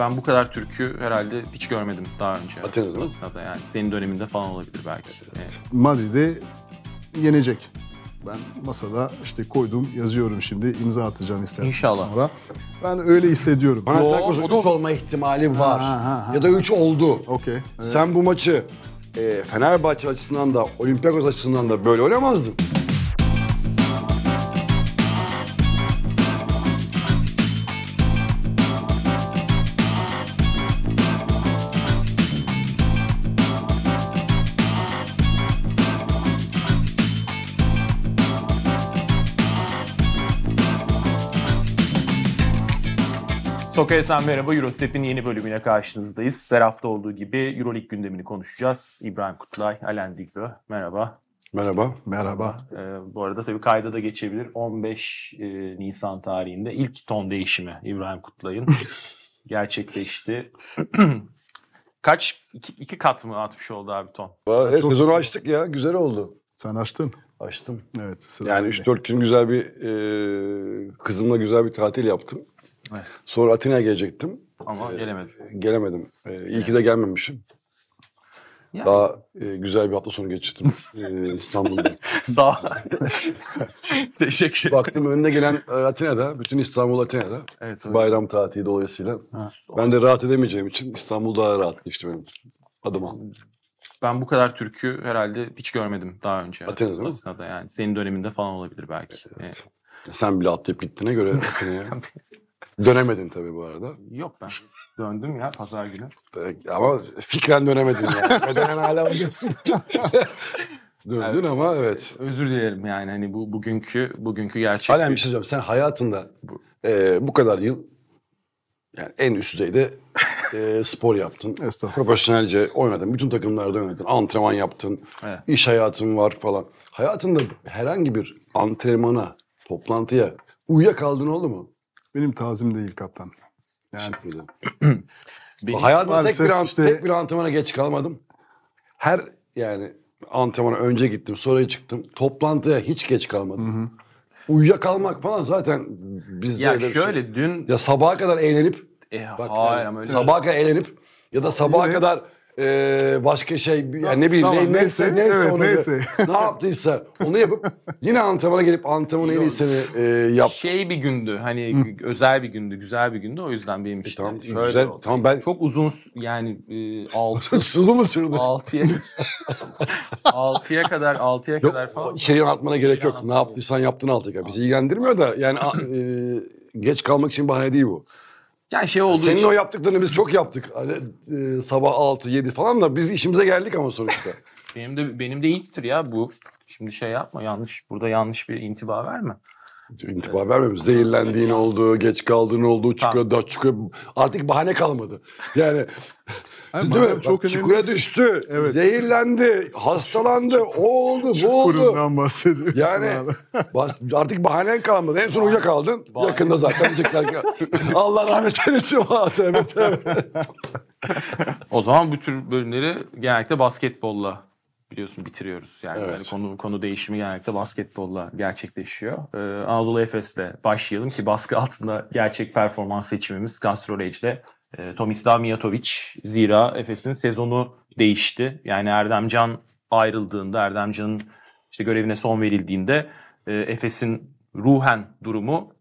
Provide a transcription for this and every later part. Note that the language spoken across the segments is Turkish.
Ben bu kadar türkü herhalde hiç görmedim daha önce. Atina'da mı? Atina'da yani. Senin döneminde falan olabilir belki. Evet. Madrid'e yenecek. Ben masada işte koydum, yazıyorum şimdi, imza atacağım istersen İnşallah. sonra. Ben öyle hissediyorum. Panathinaikos'un 3 olma ihtimali var. Ha, ha, ha. Ya da 3 oldu. Okey. Evet. Sen bu maçı e, Fenerbahçe açısından da, Olympiakos açısından da böyle oynamazdın. Okey'sen merhaba. Eurostep'in yeni bölümüne karşınızdayız. Her hafta olduğu gibi Euroleague gündemini konuşacağız. İbrahim Kutlay, Alen Diglo. Merhaba. Merhaba. Merhaba. Ee, bu arada tabii kayda da geçebilir. 15 e, Nisan tarihinde ilk ton değişimi İbrahim Kutlay'ın gerçekleşti. Kaç? İki, iki kat mı atmış oldu abi ton? Valla, evet, sezonu açtık ya. Güzel oldu. Sen açtın. Açtım. Evet. Yani 3-4 gün güzel bir e, kızımla güzel bir tatil yaptım. Sonra Atina'ya gelecektim. Ama ee, gelemedim. Gelemedim. Ee, iyi evet. ki de gelmemişim. Yani. Daha e, güzel bir hafta sonu geçirdim e, İstanbul'da. Daha. Teşekkür Baktım önüne gelen e, Atina'da, bütün İstanbul Atina'da. Evet, öyle. Bayram tatili dolayısıyla. Ha. Ben de rahat edemeyeceğim için İstanbul daha rahat geçti benim adıma. Ben bu kadar türkü herhalde hiç görmedim daha önce. Atina'da değil mi? Atina'da yani. Senin döneminde falan olabilir belki. Evet. Ee, Sen bile atlayıp gittiğine göre Atina'ya. Dönemedin tabii bu arada. Yok ben döndüm ya pazar günü. Ama fikren dönemedin yani. Bedenen hala alıyorsun. Döndün evet. ama evet. E, özür dilerim yani hani bu bugünkü bugünkü gerçek. Hala bir şey söyleyeceğim. Sen hayatında bu, e, bu kadar yıl yani en üst düzeyde e, spor yaptın. Profesyonelce oynadın. Bütün takımlarda oynadın. Antrenman yaptın. Evet. İş hayatın var falan. Hayatında herhangi bir antrenmana, toplantıya uyuyakaldın oldu mu? Benim tazim değil kaptan. Yani Hayatımda tek bir, an, işte- tek bir antrenmana geç kalmadım. Her yani antrenmana önce gittim, sonra çıktım. Toplantıya hiç geç kalmadım. Uyuyakalmak falan zaten bizde Ya öyle şey. şöyle dün... Ya sabaha kadar eğlenip, E, bak hayır yani ama öyle... sabaha kadar eğlenip ya da sabaha Yine- kadar ee, başka şey yani ne bileyim Tamam, ne, neyse, neyse neyse evet, onu neyse. ne yaptıysa onu yapıp yine antrenmana gelip antrenmanın en iyisini e, yap. Şey bir gündü hani gü- özel bir gündü, güzel bir gündü o yüzden benim işte. tamam, hani şöyle güzel. oldu. Tamam, ben- Çok uzun s- yani e, 6 Sızı mı sürdü? 6'ya 6'ya kadar 6'ya kadar falan. Yok, şey içeriğini atmana gerek şey yok. Ne yaptıysan yaptın artık. ya. Bizi ilgilendirmiyor da yani a- e, geç kalmak için bahane değil bu. Yani şey oldu. Senin o yaptıklarını biz çok yaptık. Hani, e, sabah 6 7 falan da biz işimize geldik ama sonuçta. benim de benim de ilktir ya bu. Şimdi şey yapma yanlış burada yanlış bir intiba verme. İntibar vermemiz. Zehirlendiğin oldu, geç kaldığın oldu, çıkıyor, da çıkıyor. Artık bahane kalmadı. Yani Hayır, değil mi? Çok Çukura önemli. düştü, evet. zehirlendi, hastalandı, o oldu, bu oldu. Kurumdan bahsediyorsun Yani abi. artık bahane kalmadı. En son uyuyakaldın. Bahane. Yakında zaten diyecekler ki Allah rahmet eylesin. Evet, evet. O zaman bu tür bölümleri genellikle basketbolla biliyorsun bitiriyoruz. Yani hani evet. konu konu değişimi genellikle basketbolla gerçekleşiyor. Ee, Anadolu Efes'le başlayalım ki baskı altında gerçek performans seçimimiz Kastrolej'le e, Tomislav Mijatovic. Zira Efes'in sezonu değişti. Yani Erdemcan ayrıldığında, Erdemcan'ın işte görevine son verildiğinde e, Efes'in ruhen durumu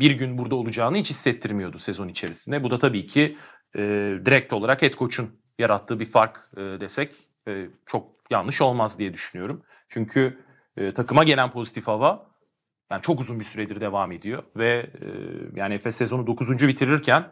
bir gün burada olacağını hiç hissettirmiyordu sezon içerisinde. Bu da tabii ki e, direkt olarak head coach'un yarattığı bir fark e, desek e, çok yanlış olmaz diye düşünüyorum. Çünkü e, takıma gelen pozitif hava yani çok uzun bir süredir devam ediyor ve e, yani Efes sezonu 9. bitirirken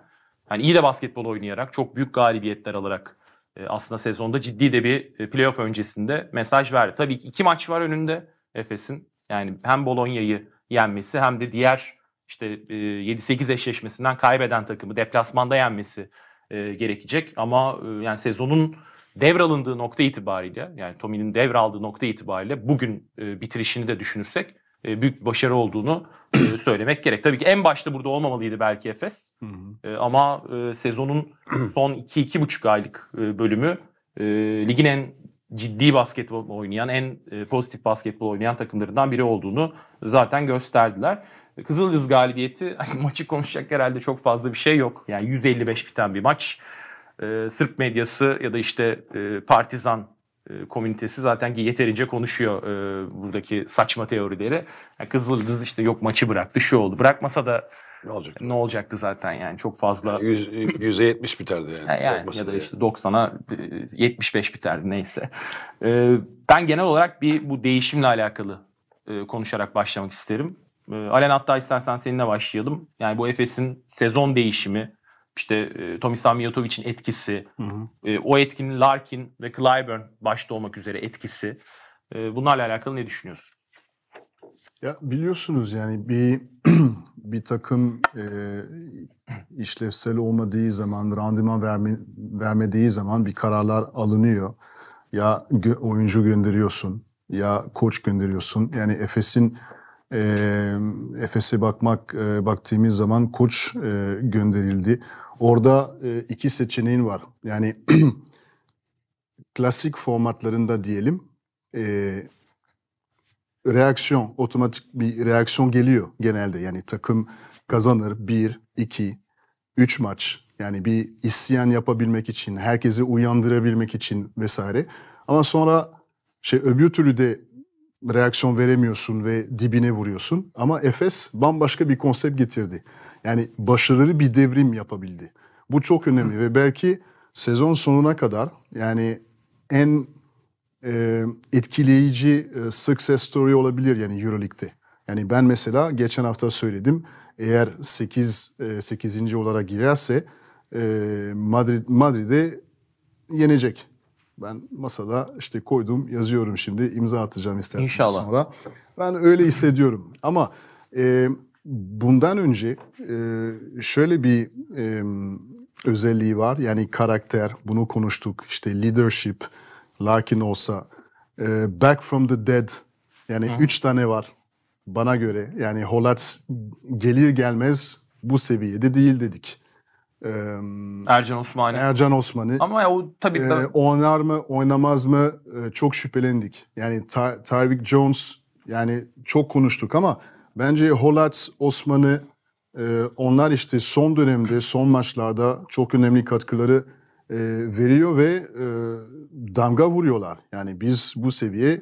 yani iyi de basketbol oynayarak çok büyük galibiyetler alarak e, aslında sezonda ciddi de bir e, playoff öncesinde mesaj verdi. Tabii ki iki maç var önünde Efes'in. Yani hem Bologna'yı yenmesi hem de diğer işte e, 7-8 eşleşmesinden kaybeden takımı deplasmanda yenmesi e, gerekecek. Ama e, yani sezonun devralındığı nokta itibariyle yani Tommy'nin devraldığı nokta itibariyle bugün e, bitirişini de düşünürsek e, büyük bir başarı olduğunu e, söylemek gerek. Tabii ki en başta burada olmamalıydı belki Efes e, ama e, sezonun son 2 buçuk aylık e, bölümü e, ligin en ciddi basketbol oynayan, en e, pozitif basketbol oynayan takımlarından biri olduğunu zaten gösterdiler. Kızıl Yıldız galibiyeti, hani maçı konuşacak herhalde çok fazla bir şey yok. Yani 155 biten bir maç e, Sırp medyası ya da işte e, partizan e, komünitesi zaten ki yeterince konuşuyor e, buradaki saçma teorileri. Yani Kızıldız işte yok maçı bıraktı şu oldu. Bırakmasa da ne olacak? Ne olacaktı zaten yani çok fazla. Yüz, yüzde yetmiş biterdi yani. yani, yani ya da diye. işte 90'a 75 e, biterdi neyse. Ee, ben genel olarak bir bu değişimle alakalı e, konuşarak başlamak isterim. E, Alen hatta istersen seninle başlayalım. Yani bu Efes'in sezon değişimi işte e, Tomislav Mijatovic'in etkisi, hı hı. E, o etkin Larkin ve Clyburn başta olmak üzere etkisi. E, bunlarla alakalı ne düşünüyorsun? Ya biliyorsunuz yani bir bir takım e, işlevsel olmadığı zaman, randıman verme, vermediği zaman bir kararlar alınıyor. Ya gö- oyuncu gönderiyorsun, ya koç gönderiyorsun. Yani Efes'in e, Efes'e bakmak e, baktığımız zaman koç e, gönderildi. Orada e, iki seçeneğin var. Yani klasik formatlarında diyelim e, reaksiyon, otomatik bir reaksiyon geliyor genelde. Yani takım kazanır bir, iki, üç maç. Yani bir isyan yapabilmek için, herkesi uyandırabilmek için vesaire. Ama sonra şey öbür türlü de reaksiyon veremiyorsun ve dibine vuruyorsun. Ama Efes bambaşka bir konsept getirdi. Yani başarılı bir devrim yapabildi. Bu çok önemli Hı. ve belki sezon sonuna kadar yani en e, etkileyici e, success story olabilir yani EuroLeague'de. Yani ben mesela geçen hafta söyledim. Eğer 8 e, 8. olarak girerse e, Madrid Madrid'i yenecek. Ben masada işte koydum yazıyorum şimdi imza atacağım istersen İnşallah. sonra. Ben öyle hissediyorum ama e, bundan önce e, şöyle bir e, özelliği var. Yani karakter bunu konuştuk işte leadership lakin olsa e, back from the dead yani Hı. üç tane var bana göre yani Holat gelir gelmez bu seviyede değil dedik. E, Ercan Osmani. Ercan Osmani. Ama o tabii e, ee, da... oynar mı oynamaz mı e, çok şüphelendik. Yani Ty Jones yani çok konuştuk ama bence Holat, Osman'ı e, onlar işte son dönemde son maçlarda çok önemli katkıları e, veriyor ve e, damga vuruyorlar. Yani biz bu seviye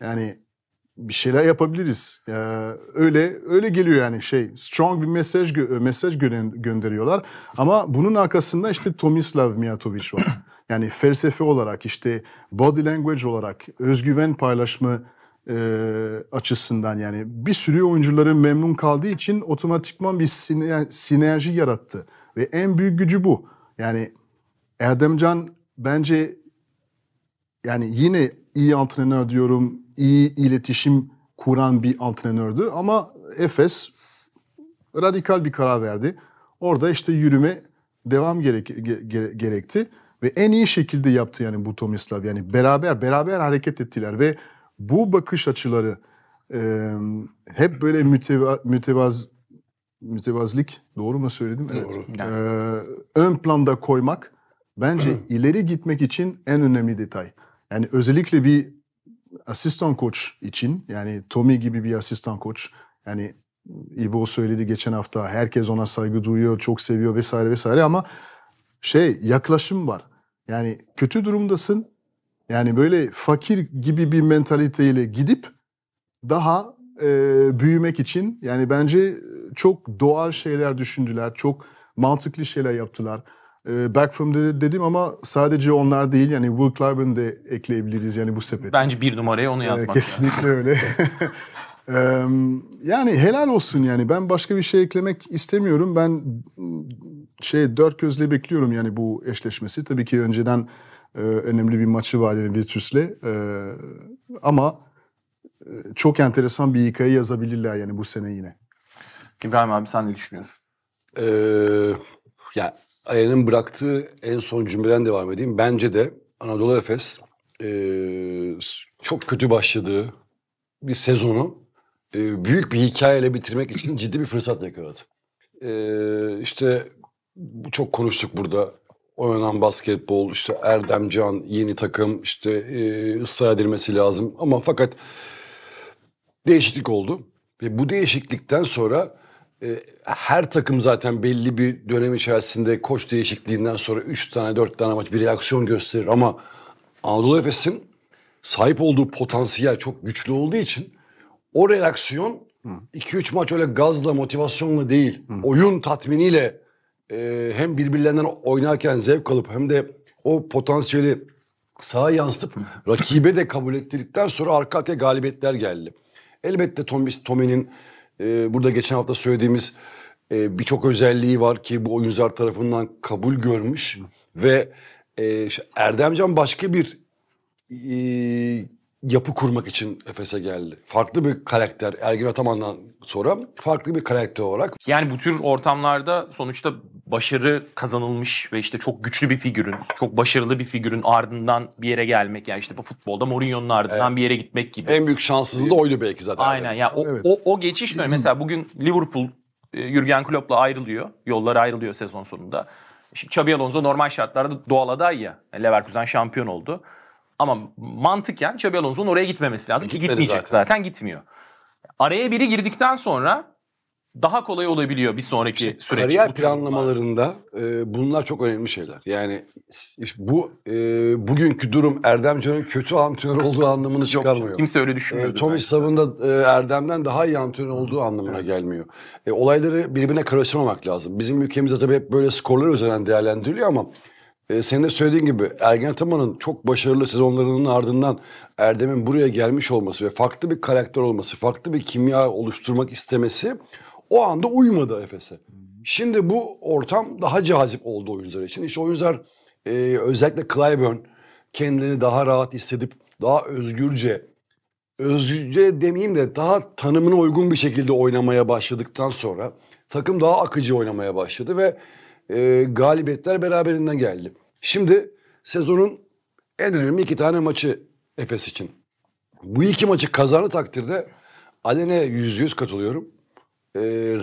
yani bir şeyler yapabiliriz. Ee, öyle öyle geliyor yani şey strong bir mesaj gö e, mesaj gö gönderiyorlar ama bunun arkasında işte Tomislav Mijatovic var. Yani felsefe olarak işte body language olarak özgüven paylaşımı e, açısından yani bir sürü oyuncuların memnun kaldığı için otomatikman bir siner sinerji yarattı ve en büyük gücü bu. Yani Erdemcan bence yani yine iyi antrenör diyorum iyi iletişim kuran bir antrenördü ama Efes radikal bir karar verdi. Orada işte yürüme devam gerek, gere, gerekti ve en iyi şekilde yaptı yani bu Tomislav yani beraber beraber hareket ettiler ve bu bakış açıları e, hep böyle müteva, mütevaz mütevazlik doğru mu söyledim? Evet. Yani. Ee, ön planda koymak bence ileri gitmek için en önemli detay. Yani özellikle bir asistan koç için yani Tommy gibi bir asistan koç yani İbo söyledi geçen hafta herkes ona saygı duyuyor, çok seviyor vesaire vesaire ama şey yaklaşım var. Yani kötü durumdasın. Yani böyle fakir gibi bir mentaliteyle gidip daha e, büyümek için yani bence çok doğal şeyler düşündüler, çok mantıklı şeyler yaptılar. Ee, back from the dedim ama sadece onlar değil yani Will Clyburn de ekleyebiliriz yani bu sepet. Bence bir numaraya onu ee, yazmak Kesinlikle lazım. öyle. yani helal olsun yani ben başka bir şey eklemek istemiyorum. Ben ıı, şey dört gözle bekliyorum yani bu eşleşmesi. Tabii ki önceden e, önemli bir maçı var yani Virtus'le. E, ama e, çok enteresan bir hikaye yazabilirler yani bu sene yine. İbrahim abi sen ne düşünüyorsun? Ee, ya Ayan'ın bıraktığı en son cümleden devam edeyim. Bence de Anadolu Efes e, çok kötü başladığı bir sezonu e, büyük bir hikayeyle bitirmek için ciddi bir fırsat yakaladı. E, işte çok konuştuk burada. Oynanan basketbol, işte Erdemcan, yeni takım, işte e, ısrar edilmesi lazım. Ama fakat değişiklik oldu. Ve bu değişiklikten sonra ee, her takım zaten belli bir dönem içerisinde koç değişikliğinden sonra 3 tane 4 tane maç bir reaksiyon gösterir ama Anadolu Efes'in sahip olduğu potansiyel çok güçlü olduğu için o reaksiyon 2-3 maç öyle gazla motivasyonla değil Hı. oyun tatminiyle e, hem birbirlerinden oynarken zevk alıp hem de o potansiyeli sağa yansıtıp rakibe de kabul ettirdikten sonra arka arkaya galibiyetler geldi. Elbette Tomis, Tomi'nin ee, burada geçen hafta söylediğimiz e, birçok özelliği var ki bu oyuncular tarafından kabul görmüş ve e, Erdemcan başka bir e, yapı kurmak için Efes'e geldi. Farklı bir karakter Ergin Ataman'dan sonra farklı bir karakter olarak. Yani bu tür ortamlarda sonuçta başarı kazanılmış ve işte çok güçlü bir figürün, çok başarılı bir figürün ardından bir yere gelmek. Yani işte bu futbolda Mourinho'nun ardından evet. bir yere gitmek gibi. En büyük şanssızlığı da oydu belki zaten. Aynen ya o, evet. o, o geçiş mi? Mesela bugün Liverpool e, Jürgen Klopp'la ayrılıyor. Yolları ayrılıyor sezon sonunda. Şimdi Xabi Alonso normal şartlarda doğal aday ya. Leverkusen şampiyon oldu. Ama mantıken yani Xabi Alonso'nun oraya gitmemesi lazım Gitmedi ki gitmeyecek zaten. zaten gitmiyor. Araya biri girdikten sonra daha kolay olabiliyor bir sonraki işte, süreç. Kariyer planlamalarında e, bunlar çok önemli şeyler. Yani işte bu e, bugünkü durum Erdem kötü antrenör olduğu anlamını çıkarmıyor. Yok, kimse öyle düşünmüyor. E, Tommy Sav'ın da e, Erdem'den daha iyi antrenör olduğu anlamına evet. gelmiyor. E, olayları birbirine karıştırmamak lazım. Bizim ülkemizde tabii hep böyle skorlar üzerinden değerlendiriliyor ama e, senin de söylediğin gibi Ergen Ataman'ın çok başarılı sezonlarının ardından Erdem'in buraya gelmiş olması ve farklı bir karakter olması, farklı bir kimya oluşturmak istemesi o anda uymadı Efes'e. Şimdi bu ortam daha cazip oldu oyuncular için. İşte oyuncular e, özellikle Clyburn kendini daha rahat hissedip daha özgürce, özgürce demeyeyim de daha tanımına uygun bir şekilde oynamaya başladıktan sonra takım daha akıcı oynamaya başladı ve e, galibiyetler beraberinden geldi. Şimdi sezonun en önemli iki tane maçı Efes için. Bu iki maçı kazanı takdirde Alene yüzde yüz katılıyorum. E,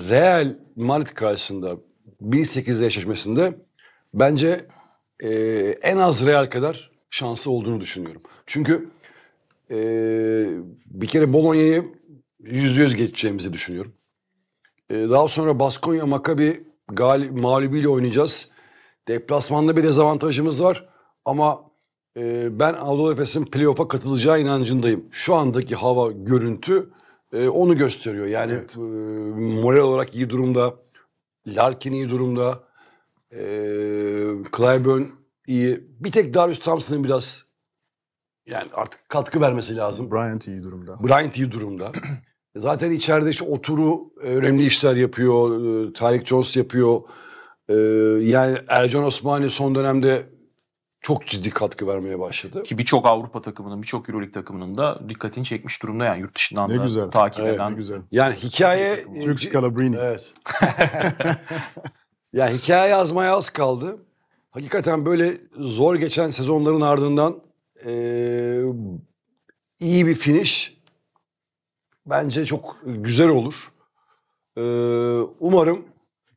Real Madrid karşısında 1-8'de eşleşmesinde bence e, en az Real kadar şansı olduğunu düşünüyorum. Çünkü e, bir kere Bologna'yı yüzde yüz geçeceğimizi düşünüyorum. E, daha sonra Baskonya Makabi gal mağlubiyle oynayacağız. Deplasmanda bir dezavantajımız var ama e, ben Anadolu Efes'in playoff'a katılacağı inancındayım. Şu andaki hava, görüntü e, onu gösteriyor. Yani evet. e, moral olarak iyi durumda, Larkin iyi durumda, e, Clyburn iyi. Bir tek Darius Thompson'ın biraz yani artık katkı vermesi lazım. Bryant iyi durumda. Bryant iyi durumda. Zaten içeride işte oturu e, önemli işler yapıyor. E, Tarik Jones yapıyor. E, yani Ercan Osmani son dönemde çok ciddi katkı vermeye başladı. Ki birçok Avrupa takımının, birçok Euroleague takımının da dikkatini çekmiş durumda yani yurt dışından ne da güzel. takip evet, eden. Ne güzel. Yani hikaye... Türk Scalabrini. Evet. Ya hikaye yazmaya az kaldı. Hakikaten böyle zor geçen sezonların ardından e, iyi bir finish bence çok güzel olur. Ee, umarım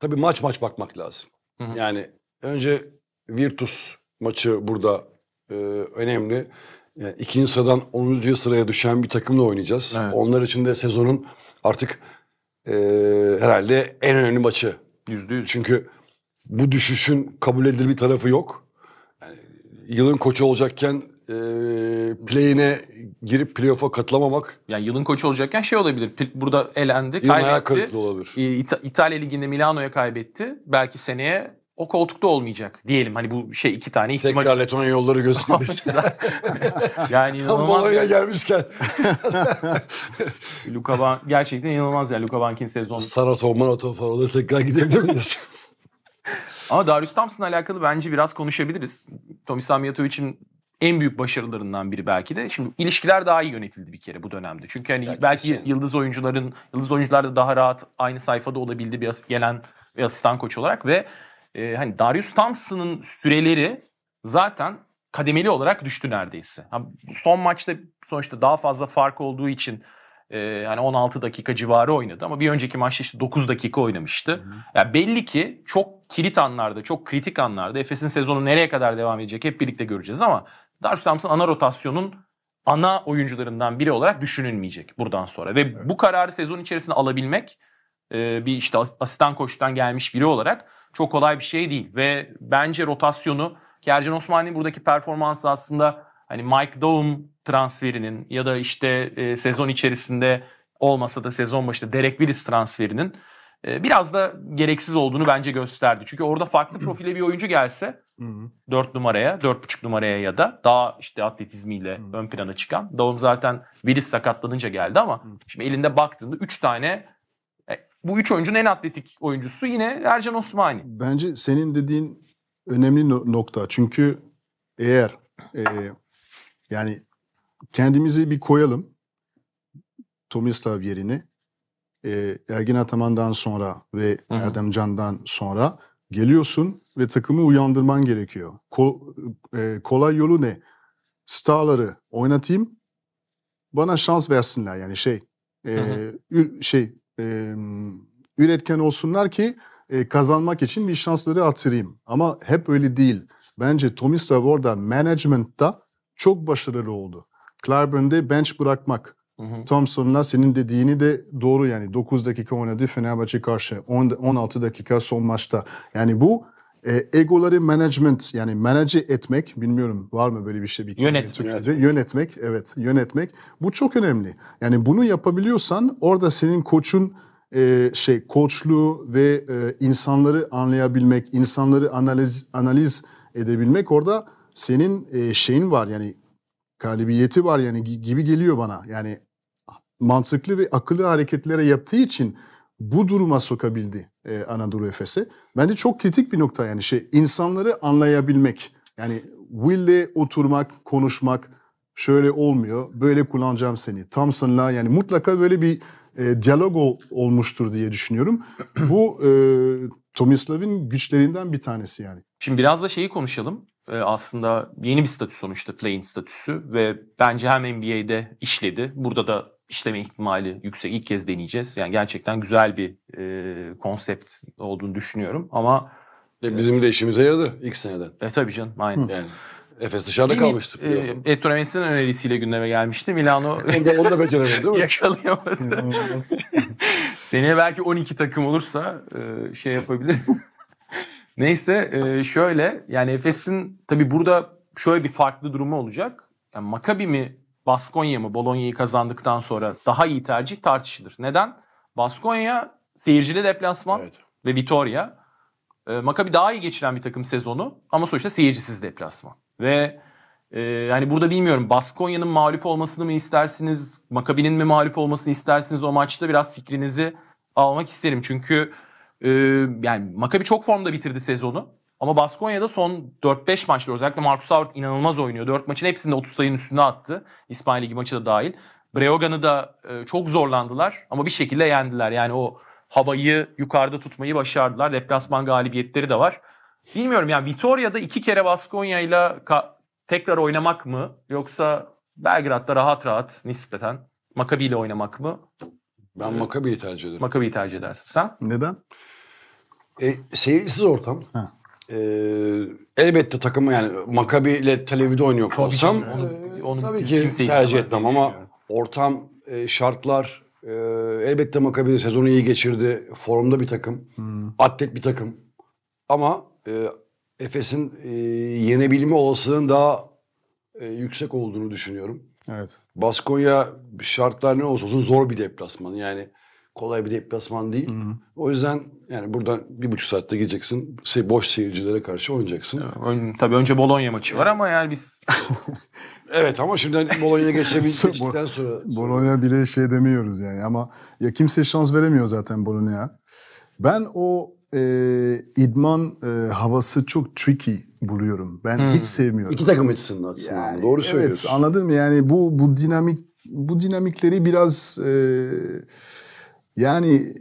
tabii maç maç bakmak lazım. Hı hı. Yani önce Virtus maçı burada e, önemli. Yani ikinci sıradan 10. sıraya düşen bir takımla oynayacağız. Evet. Onlar için de sezonun artık e, herhalde en önemli maçı. Yüzde Çünkü bu düşüşün kabul edilir bir tarafı yok. Yani yılın koçu olacakken e, play'ine girip playoff'a katılamamak. Yani yılın koçu olacakken şey olabilir. Burada elendi, yılın kaybetti. olabilir. İta- İtalya Ligi'nde Milano'ya kaybetti. Belki seneye o koltukta olmayacak diyelim. Hani bu şey iki tane ihtimal. Tekrar Letonya yolları gösterirse. yani inanılmaz. Tam Bologna gelmişken. Luka Ban gerçekten inanılmaz yani Luka Bank'in sezonu. Saratov, Maratov falan tekrar gidebilir miyiz? Ama Darius Thompson'la alakalı bence biraz konuşabiliriz. Tomislav Mijatovic'in en büyük başarılarından biri belki de. Şimdi ilişkiler daha iyi yönetildi bir kere bu dönemde. Çünkü hani belki, belki şey. yıldız oyuncuların yıldız oyuncular da daha rahat aynı sayfada olabildi bir gelen bir asistan koç olarak ve e, hani Darius Thompson'ın süreleri zaten kademeli olarak düştü neredeyse. Ha, son maçta sonuçta daha fazla fark olduğu için e, yani 16 dakika civarı oynadı ama bir önceki maçta işte 9 dakika oynamıştı. Hı Yani belli ki çok kilit anlarda, çok kritik anlarda Efes'in sezonu nereye kadar devam edecek hep birlikte göreceğiz ama Darius Thompson ana rotasyonun ana oyuncularından biri olarak düşünülmeyecek buradan sonra. Ve evet. bu kararı sezon içerisinde alabilmek e, bir işte asistan koçtan gelmiş biri olarak çok kolay bir şey değil. Ve bence rotasyonu Kercan Osman'ın buradaki performansı aslında hani Mike Daum transferinin ya da işte e, sezon içerisinde olmasa da sezon başında Derek Willis transferinin e, biraz da gereksiz olduğunu bence gösterdi. Çünkü orada farklı profile bir oyuncu gelse Hı-hı. 4 numaraya, 4,5 numaraya ya da daha işte atletizmiyle Hı-hı. ön plana çıkan. Doğum zaten Willis sakatlanınca geldi ama Hı-hı. şimdi elinde baktığında 3 tane e, bu 3 oyuncunun en atletik oyuncusu yine Ercan Osmani. Bence senin dediğin önemli nokta. Çünkü eğer e, yani kendimizi bir koyalım Tomislav yerine e, Ergin Ataman'dan sonra ve Hı-hı. Erdem Can'dan sonra Geliyorsun ve takımı uyandırman gerekiyor. Ko- e, kolay yolu ne? Starları oynatayım. Bana şans versinler yani şey e, hı şey e, üretken olsunlar ki e, kazanmak için bir şansları artırayım. Ama hep öyle değil. Bence Tommy Stravorda management'ta çok başarılı oldu. Clyburn'de bench bırakmak, Thompson'la senin dediğini de doğru yani 9 dakika oynadı Fenerbahçe karşı 10, 16 dakika son maçta. Yani bu e, egoları management yani manage etmek bilmiyorum var mı böyle bir şey bir yönetmek. Türkiye'de. Yönetmek evet yönetmek bu çok önemli. Yani bunu yapabiliyorsan orada senin koçun e, şey koçluğu ve e, insanları anlayabilmek, insanları analiz analiz edebilmek orada senin e, şeyin var yani galibiyeti var yani gibi geliyor bana. Yani mantıklı ve akıllı hareketlere yaptığı için bu duruma sokabildi e, Anadolu Efes'i. Bence çok kritik bir nokta yani şey insanları anlayabilmek. Yani Will'le oturmak, konuşmak şöyle olmuyor, böyle kullanacağım seni. Thompson'la yani mutlaka böyle bir e, diyalog ol, olmuştur diye düşünüyorum. bu e, Tomislav'in güçlerinden bir tanesi yani. Şimdi biraz da şeyi konuşalım. Ee, aslında yeni bir statü sonuçta playing statüsü ve bence hem NBA'de işledi. Burada da işleme ihtimali yüksek. İlk kez deneyeceğiz. Yani gerçekten güzel bir e, konsept olduğunu düşünüyorum ama... E, e bizim de işimize yaradı ilk seneden. E tabii canım aynen. Yani Efes dışarıda Mini, kalmıştı. E, Ettore önerisiyle gündeme gelmişti. Milano onu da beceremedi değil mi? Yakalayamadı. Seneye belki 12 takım olursa e, şey yapabilir. Neyse e, şöyle yani Efes'in tabii burada şöyle bir farklı durumu olacak. Yani Makabi mi Baskonya mı Bolonya'yı kazandıktan sonra daha iyi tercih tartışılır. Neden? Baskonya seyircili deplasman evet. ve Vitoria. E, Makabi daha iyi geçiren bir takım sezonu ama sonuçta seyircisiz deplasman. Ve e, yani burada bilmiyorum Baskonya'nın mağlup olmasını mı istersiniz, Makabi'nin mi mağlup olmasını istersiniz o maçta biraz fikrinizi almak isterim. Çünkü e, yani Makabi çok formda bitirdi sezonu. Ama Baskonya'da son 4-5 maçta özellikle Marcus Howard inanılmaz oynuyor. 4 maçın hepsinde 30 sayının üstüne attı. İspanya Ligi maçı da dahil. Breogan'ı da e, çok zorlandılar ama bir şekilde yendiler. Yani o havayı yukarıda tutmayı başardılar. Deplasman galibiyetleri de var. Bilmiyorum yani Vitoria'da iki kere Baskonya'yla tekrar oynamak mı yoksa Belgrad'da rahat rahat nispeten Maccabi ile oynamak mı? Ben Makabi'yi tercih ederim. Makabi'yi tercih edersin. Sen? Neden? E, seyircisiz ortam. Ha e, elbette takımı yani Makabi ile Tel Aviv'de oynuyor tabii olsam ki, onu, onu tabii ki tercih etmem ama ortam, e, şartlar e, elbette Makabi sezonu iyi geçirdi. Formda bir takım. Hmm. Atlet bir takım. Ama e, Efes'in e, yenebilme olasılığının daha e, yüksek olduğunu düşünüyorum. Evet. Baskonya şartlar ne olursa olsun zor bir deplasman. Yani kolay bir deplasman değil. Hı-hı. O yüzden yani buradan bir buçuk saatte gideceksin. boş seyircilere karşı oynayacaksın. ön, tabii önce Bologna maçı var ama yani biz... evet ama şimdi Bologna hani Bologna'ya geçemeyecekten sonra... Bologna bile şey demiyoruz yani ama ya kimse şans veremiyor zaten Bologna'ya. Ben o e, idman e, havası çok tricky buluyorum. Ben hmm. hiç sevmiyorum. İki takım açısından aslında. Yani, Doğru söylüyorsun. Evet anladın mı? Yani bu bu dinamik bu dinamikleri biraz e, yani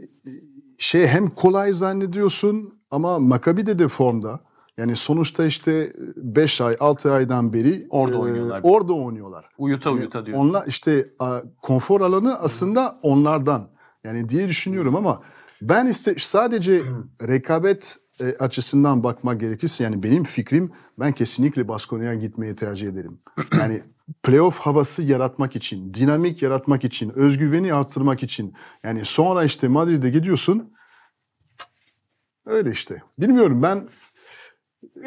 şey hem kolay zannediyorsun ama Makabi de de formda. Yani sonuçta işte 5 e, ay 6 aydan beri orada e, oynuyorlar. Orada oynuyorlar. Uyuta yani uyuta diyorsun. Onlar işte a, konfor alanı aslında hmm. onlardan. Yani diye düşünüyorum ama ben işte sadece hmm. rekabet e, açısından bakmak gerekirse yani benim fikrim ben kesinlikle Baskonya'ya gitmeyi tercih ederim. Yani playoff havası yaratmak için, dinamik yaratmak için, özgüveni arttırmak için. Yani sonra işte Madrid'e gidiyorsun. Öyle işte. Bilmiyorum ben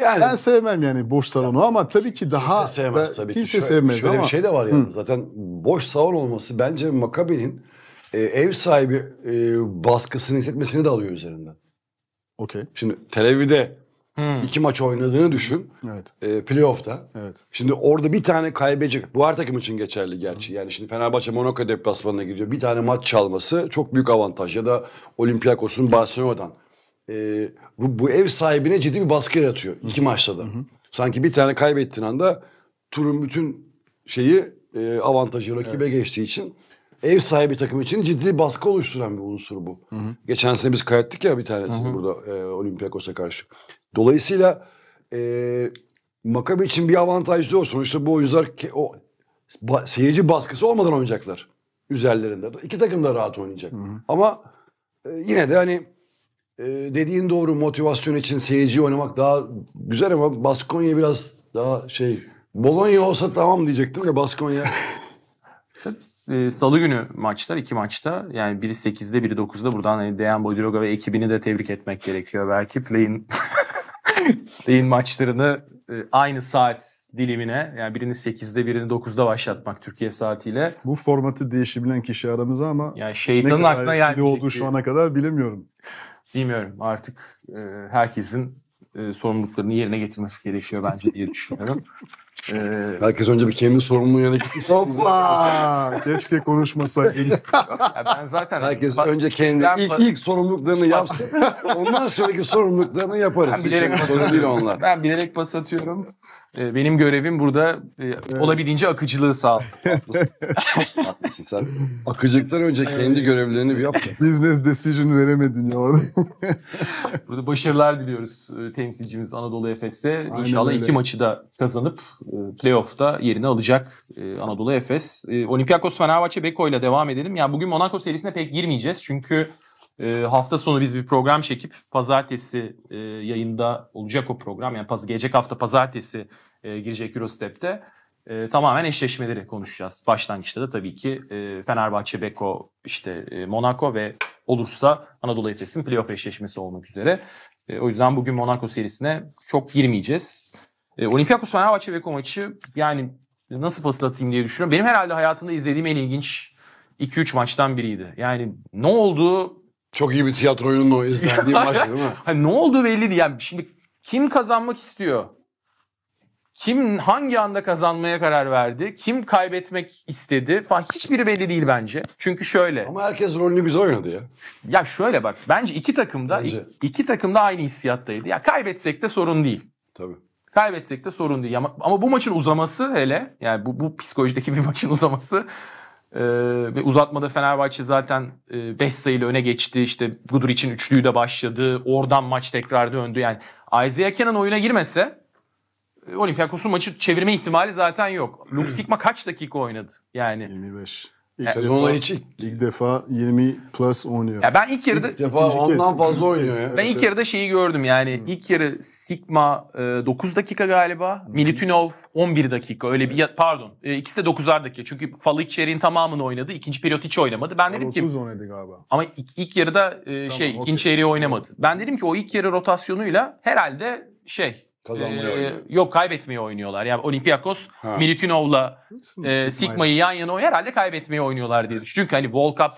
yani, ben sevmem yani boş salonu ama tabii ki daha kimse sevmez da, tabii kimse ki. Şöyle, sevmez şöyle ama bir şey de var yani. Zaten boş salon olması bence Makabe'nin e, ev sahibi e, baskısını hissetmesini de alıyor üzerinden. Okey. Şimdi Tel Hmm. İki maç oynadığını düşün. Evet. E, playoff'ta. Evet. Şimdi orada bir tane kaybedecek. Bu her takım için geçerli gerçi. Yani şimdi Fenerbahçe Monaco deplasmanına gidiyor. Bir tane maç çalması çok büyük avantaj. Ya da Olympiakos'un Barcelona'dan. E, bu, bu ev sahibine ciddi bir baskı yaratıyor. iki maçta da. hı Sanki bir tane kaybettiğin anda turun bütün şeyi e, avantajı rakibe evet. geçtiği için ev sahibi takım için ciddi baskı oluşturan bir unsur bu. Hı hı. Geçen sene biz kaybettik ya bir tanesini hı hı. burada e, Olympiakos'a karşı. Dolayısıyla e, Makabi için bir avantajlı o. Sonuçta bu oyuncular ki, o ba, seyirci baskısı olmadan oynayacaklar üzerlerinde. İki takım da rahat oynayacak. Hı hı. Ama e, yine de hani e, dediğin doğru motivasyon için seyirci oynamak daha güzel ama Baskonya biraz daha şey Bologna olsa tamam diyecektim ya Baskonya E, salı günü maçlar iki maçta yani biri 8'de biri 9'da buradan hani Dejan Bodiroga ve ekibini de tebrik etmek gerekiyor. Belki play'in play'in maçlarını e, aynı saat dilimine yani birini 8'de birini 9'da başlatmak Türkiye saatiyle. Bu formatı değişebilen kişi aramızda ama yani şeytanın ne aklına olduğu şu ana kadar bilemiyorum. Bilmiyorum artık e, herkesin sorumluluklarını yerine getirmesi gerekiyor bence diye düşünüyorum. Ee, Herkes önce bir kendi sorumluluğuna gitmiş. Hoppa! Keşke konuşmasaydık. ben zaten Herkes Bak, önce kendi ilk, ilk sorumluluklarını yapsın. ondan sonraki sorumluluklarını yaparız. Ben bilerek Hiç sorun ben bilerek pas atıyorum. Ee, benim görevim burada e, evet. olabildiğince akıcılığı sağlamak. Haklısın sen. Akıcılıktan önce kendi görevlerini bir yap. Business decision veremedin ya orada. burada başarılar diliyoruz e, temsilcimiz Anadolu Efes'e. İnşallah öyle. iki maçı da kazanıp e, playoff'ta yerini alacak Anadolu Efes. Olympiakos Fenerbahçe Beko ile devam edelim. Ya yani bugün Monaco serisine pek girmeyeceğiz çünkü e, hafta sonu biz bir program çekip pazartesi e, yayında olacak o program. Yani paz gelecek hafta pazartesi e, girecek Eurostep'te. E, tamamen eşleşmeleri konuşacağız. Başlangıçta da tabii ki e, Fenerbahçe, Beko, işte e, Monaco ve olursa Anadolu Efes'in playoff eşleşmesi olmak üzere. E, o yüzden bugün Monaco serisine çok girmeyeceğiz. E, Olympiakos Fenerbahçe Beko maçı yani nasıl pasıl atayım diye düşünüyorum. Benim herhalde hayatımda izlediğim en ilginç 2-3 maçtan biriydi. Yani ne oldu çok iyi bir tiyatro oyunun izlendiği maç değil mi? Hani ne oldu belli değil. Yani şimdi kim kazanmak istiyor? Kim hangi anda kazanmaya karar verdi? Kim kaybetmek istedi? Falan hiçbiri belli değil bence. Çünkü şöyle. Ama herkes rolünü güzel oynadı ya. Ya şöyle bak bence iki takım da Bence. iki takım da aynı hissiyattaydı. Ya kaybetsek de sorun değil. Tabii. Kaybetsek de sorun değil. Ama, ama bu maçın uzaması hele yani bu, bu psikolojideki bir maçın uzaması ee, ve uzatmada Fenerbahçe zaten 5 e, sayıyla öne geçti. İşte Gudur için üçlüyü de başladı. Oradan maç tekrar döndü. Yani Isaiah Kenan oyuna girmese e, Olympiakos'un maçı çevirme ihtimali zaten yok. Luke Sigma kaç dakika oynadı? Yani 25. İlk yani, sezonla hiç ilk defa 20 plus oynuyor. Ya ben ilk yarıda ilk defa ondan fazla oynuyor. Ya. Ben ilk yarıda şeyi gördüm yani Hı. ilk yarı Sigma 9 e, dakika galiba, Hı. Militinov 11 dakika öyle bir pardon. E, ikisi de 9'ar dakika. Çünkü Falikçer'in tamamını oynadı. ikinci periyot hiç oynamadı. Ben dedim ki 9 oynadı galiba. Ama ilk, ilk yarıda e, tamam, şey okay. ikinci yarıyı oynamadı. Ben dedim ki o ilk yarı rotasyonuyla herhalde şey Kazanmıyor. Ee, oynuyor. Yok kaybetmeye oynuyorlar. Yani Olympiakos ha. Milutinov'la e, Sigma'yı yan yana oynuyor. Herhalde kaybetmeye oynuyorlar diye Çünkü hani World Cup,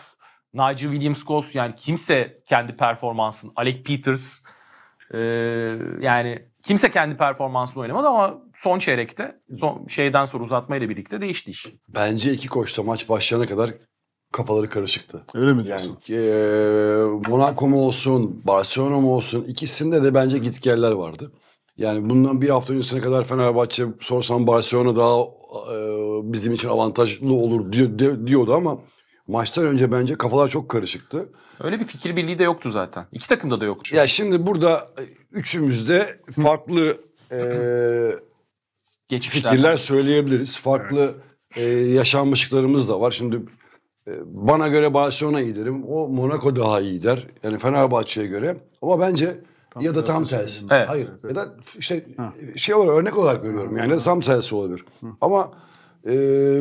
Nigel Williams-Goss yani kimse kendi performansını, Alec Peters e, yani kimse kendi performansını oynamadı ama son çeyrekte son şeyden sonra uzatma ile birlikte değişti iş. Bence iki koç maç başlayana kadar kafaları karışıktı. Öyle mi diyorsun? Yani, e, Monaco mu olsun, Barcelona mu olsun ikisinde de bence gitgeller vardı. Yani bundan bir hafta öncesine kadar Fenerbahçe sorsan Barcelona daha e, bizim için avantajlı olur diyor, de, diyordu ama maçtan önce bence kafalar çok karışıktı. Öyle bir fikir birliği de yoktu zaten. İki takımda da yoktu. Ya şimdi burada e, üçümüzde farklı e, fikirler söyleyebiliriz. Farklı e, yaşanmışlıklarımız da var. Şimdi e, bana göre Barcelona iyi derim. O Monaco daha iyi der. Yani Fenerbahçe'ye göre. Ama bence Tam ya da tam tersi. Evet. Hayır. Evet, Ya da işte ha. şey olarak örnek olarak görüyorum yani ya tam tersi olabilir. Hı. Ama e,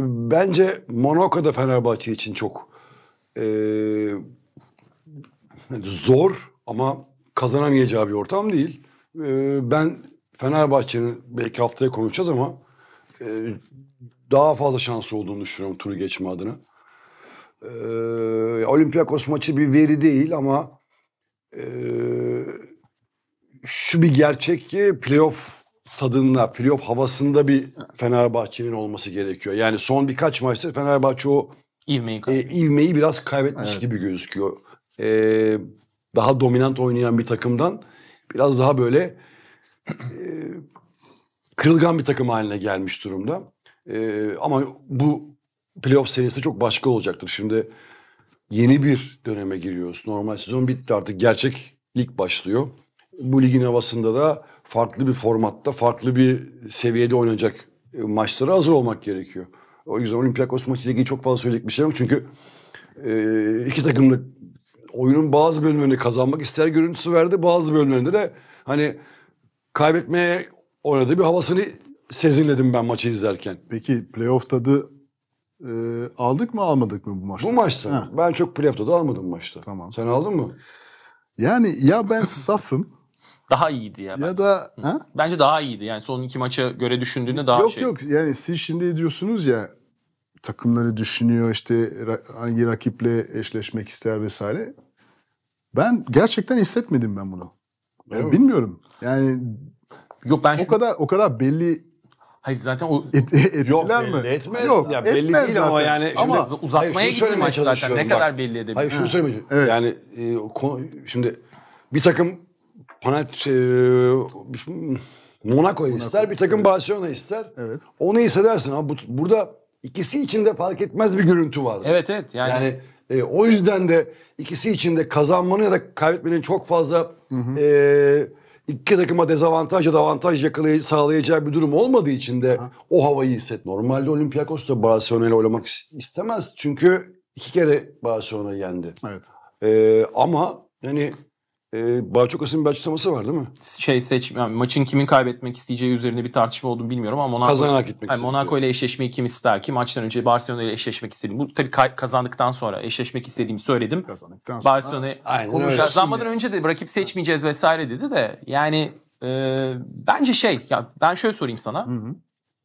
bence Monaco da Fenerbahçe için çok e, zor ama kazanamayacağı bir ortam değil. E, ben Fenerbahçe'nin belki haftaya konuşacağız ama e, daha fazla şansı olduğunu düşünüyorum turu geçme adına. E, Olympiakos maçı bir veri değil ama e, şu bir gerçek ki playoff tadında, playoff havasında bir Fenerbahçe'nin olması gerekiyor. Yani son birkaç maçtır Fenerbahçe o ivmeyi, e, ivmeyi biraz kaybetmiş evet. gibi gözüküyor. E, daha dominant oynayan bir takımdan biraz daha böyle e, kırılgan bir takım haline gelmiş durumda. E, ama bu playoff serisi çok başka olacaktır. Şimdi yeni bir döneme giriyoruz. Normal sezon bitti artık. Gerçek lig başlıyor bu ligin havasında da farklı bir formatta, farklı bir seviyede oynanacak e, maçlara hazır olmak gerekiyor. O yüzden Olympiakos maçı ilgili çok fazla söyleyecek bir şey yok çünkü e, iki takımlı oyunun bazı bölümlerini kazanmak ister görüntüsü verdi. Bazı bölümlerinde de hani kaybetmeye oynadığı bir havasını sezinledim ben maçı izlerken. Peki playoff tadı e, aldık mı almadık mı bu maçta? Bu maçta. Ha. Ben çok playoff tadı almadım maçta. Tamam. Sen aldın mı? Yani ya ben safım daha iyiydi ya. Ya ben. da ha? bence daha iyiydi. Yani son iki maça göre düşündüğünde daha yok, şey. Yok yok. Yani siz şimdi diyorsunuz ya takımları düşünüyor işte hangi rakiple eşleşmek ister vesaire. Ben gerçekten hissetmedim ben bunu. Ben bilmiyorum. Yani yok ben o şimdi... kadar o kadar belli Hayır zaten o et, et, yok belli mi? etmez. Yok ya belli etmez değil zaten. ama yani şimdi ama uzatmaya gitti maç zaten. Ne kadar belli edebilir. Hayır şunu söylemeyeceğim. Evet. Yani e, şimdi bir takım Panat e, Monaco ister, bir takım evet. Barcelona ister. Evet. Onu hissedersin ama bu, burada ikisi için de fark etmez bir görüntü var. Evet evet yani. yani e, o yüzden de ikisi için de kazanmanın ya da kaybetmenin çok fazla E, iki takıma dezavantaj ya da avantaj yakalay- sağlayacağı bir durum olmadığı için de ha. o havayı hisset. Normalde Olympiakos da Barcelona ile oynamak istemez çünkü iki kere Barcelona yendi. Evet. E, ama yani ee, Barçok Asim'in bir açıklaması var değil mi? Şey seç, yani maçın kimin kaybetmek isteyeceği üzerine bir tartışma olduğunu bilmiyorum ama Monaco, Kazanarak gitmek yani Monaco ile eşleşmeyi kim ister ki? Maçtan önce Barcelona ile eşleşmek istedim. Bu tabii kazandıktan sonra eşleşmek istediğimi söyledim. Kazandıktan sonra. Barcelona konuşacağız. Kazanmadan önce de rakip seçmeyeceğiz vesaire dedi de yani e, bence şey ya ben şöyle sorayım sana. Hı hı.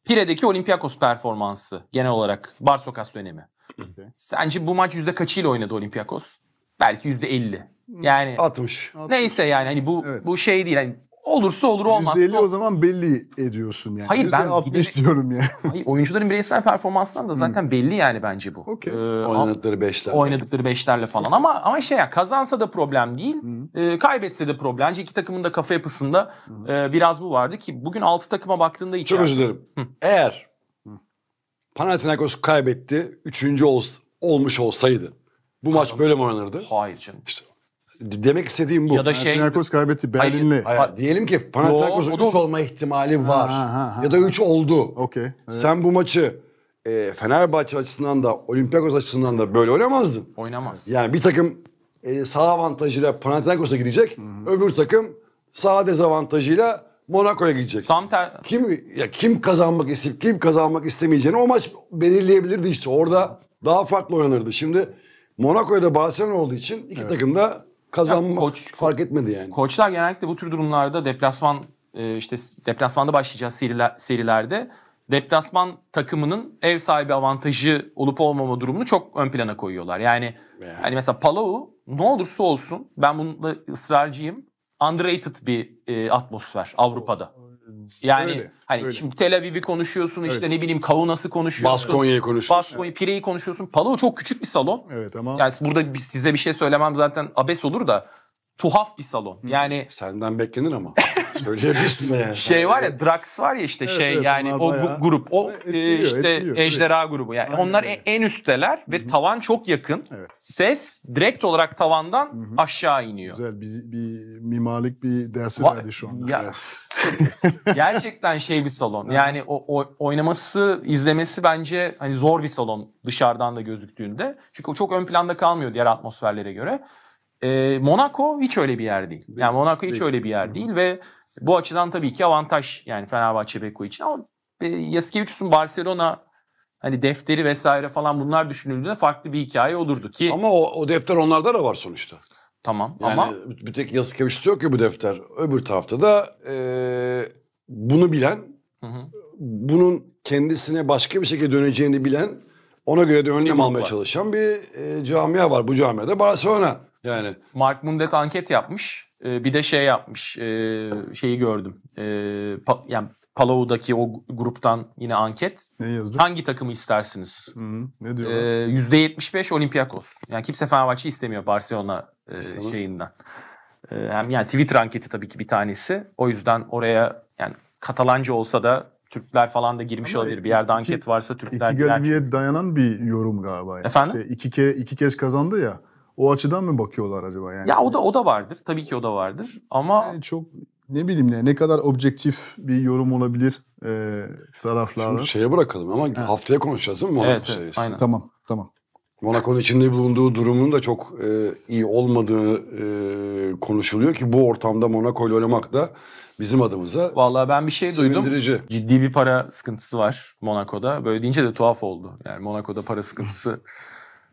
Pire'deki Olympiakos performansı genel olarak Barsokas dönemi. Okay. Sence bu maç yüzde kaçıyla oynadı Olympiakos? Belki yüzde elli. Yani 60. neyse yani hani bu Evet. bu şey değil. Hani olursa olur olmaz. 150 o zaman belli ediyorsun yani. Hayır, ben %60 diyorum ya. Hayır, oyuncuların bireysel performansından da zaten hmm. belli yani bence bu. Okey. Ee, Oynadıkları beşler. oynadıkları beşlerle falan ama ama şey ya kazansa da problem değil. Hmm. e, kaybetse de problem. Bence iki takımın da kafa yapısında hmm. e, biraz bu vardı ki bugün altı takıma baktığında hiç Çok özür dilerim. Eğer Panathinaikos kaybetti, üçüncü ol, olmuş olsaydı bu maç böyle mi oynanırdı? Hayır canım. İşte Demek istediğim bu. Ya da şey... Panathinaikos kaybetti Berlinli. diyelim ki Panathinaikos'un 3 olma ihtimali var. Ha, ha, ha, ya da 3 oldu. Okey. evet. Sen bu maçı e, Fenerbahçe açısından da Olympiakos açısından da böyle oynamazdın. Oynamaz. Yani bir takım e, sağ avantajıyla Panathinaikos'a gidecek. Hı-hı. Öbür takım sağ dezavantajıyla Monaco'ya gidecek. Tam Kim ya kim kazanmak isteyip kim kazanmak istemeyeceğini o maç belirleyebilirdi işte. Orada daha farklı oynanırdı. Şimdi Monaco'ya da Barcelona olduğu için iki evet. takım da kazanma ya koç, fark etmedi yani. Koçlar genellikle bu tür durumlarda deplasman e, işte deplasmanda başlayacağı seriler, serilerde deplasman takımının ev sahibi avantajı olup olmama durumunu çok ön plana koyuyorlar. Yani yani hani mesela Palau ne olursa olsun ben bunda ısrarcıyım. Underrated bir e, atmosfer Avrupa'da. Yani öyle, hani öyle. şimdi Tel Aviv'i konuşuyorsun öyle. işte ne bileyim Kaunas'ı konuşuyorsun. Baskonya'yı konuşuyorsun. Baskonya, evet. Pire'yi konuşuyorsun. palo çok küçük bir salon. Evet ama. Yani burada size bir şey söylemem zaten abes olur da tuhaf bir salon. Yani senden beklenir ama söyleyebilirsin de yani. Şey var ya Drax var ya işte evet, şey evet, yani o bayağı... grup o etkiliyor, e, işte etkiliyor, ejderha evet. grubu yani Aynen. onlar öyle. en üstteler ve Hı-hı. tavan çok yakın. Evet. Ses direkt olarak tavandan Hı-hı. aşağı iniyor. Güzel bir, bir mimarlık bir dersi Va- verdi şu anda. Ya, gerçekten şey bir salon. Yani o, o oynaması, izlemesi bence hani zor bir salon dışarıdan da gözüktüğünde. Çünkü o çok ön planda kalmıyor diğer atmosferlere göre. E, Monaco hiç öyle bir yer değil. Yani Monaco hiç öyle bir yer değil ve bu açıdan tabii ki avantaj yani Fenerbahçe Beko için ama e, Yaskevicius'un Barcelona hani defteri vesaire falan bunlar düşünüldüğünde farklı bir hikaye olurdu ki. Ama o, o defter onlarda da var sonuçta. Tamam yani ama. bir tek Yasikevicius yok ya bu defter. Öbür tarafta da e, bunu bilen, hı hı. bunun kendisine başka bir şekilde döneceğini bilen, ona göre de önlem almaya var. çalışan bir e, camia var. Bu camiada Barcelona yani. Mark Mundet anket yapmış. E, bir de şey yapmış. E, şeyi gördüm. E, yani Palau'daki o gruptan yine anket. Ne yazdı? Hangi takımı istersiniz? Hı hı. Ne diyor? Ee, %75 Olympiakos. Yani kimse Fenerbahçe istemiyor Barcelona e, şeyinden. E, hem yani Twitter anketi tabii ki bir tanesi. O yüzden oraya yani Katalanca olsa da Türkler falan da girmiş Ama olabilir. Bir yerde iki, anket varsa Türkler girer. İki galibiyet dayanan bir yorum galiba. Yani. Efendim? Şey, iki, ke, iki kez kazandı ya. O açıdan mı bakıyorlar acaba yani? Ya o da o da vardır. Tabii ki o da vardır. Ama yani çok ne bileyim ne, ne kadar objektif bir yorum olabilir e, taraflardan. Şimdi şeye bırakalım ama ha. haftaya konuşacağız değil mi evet, Evet, aynen. Tamam, tamam. Monaco'nun içinde bulunduğu durumun da çok e, iyi olmadığı e, konuşuluyor ki bu ortamda Monaco ile oynamak da bizim adımıza Vallahi ben bir şey duydum. Ciddi bir para sıkıntısı var Monaco'da. Böyle deyince de tuhaf oldu. Yani Monaco'da para sıkıntısı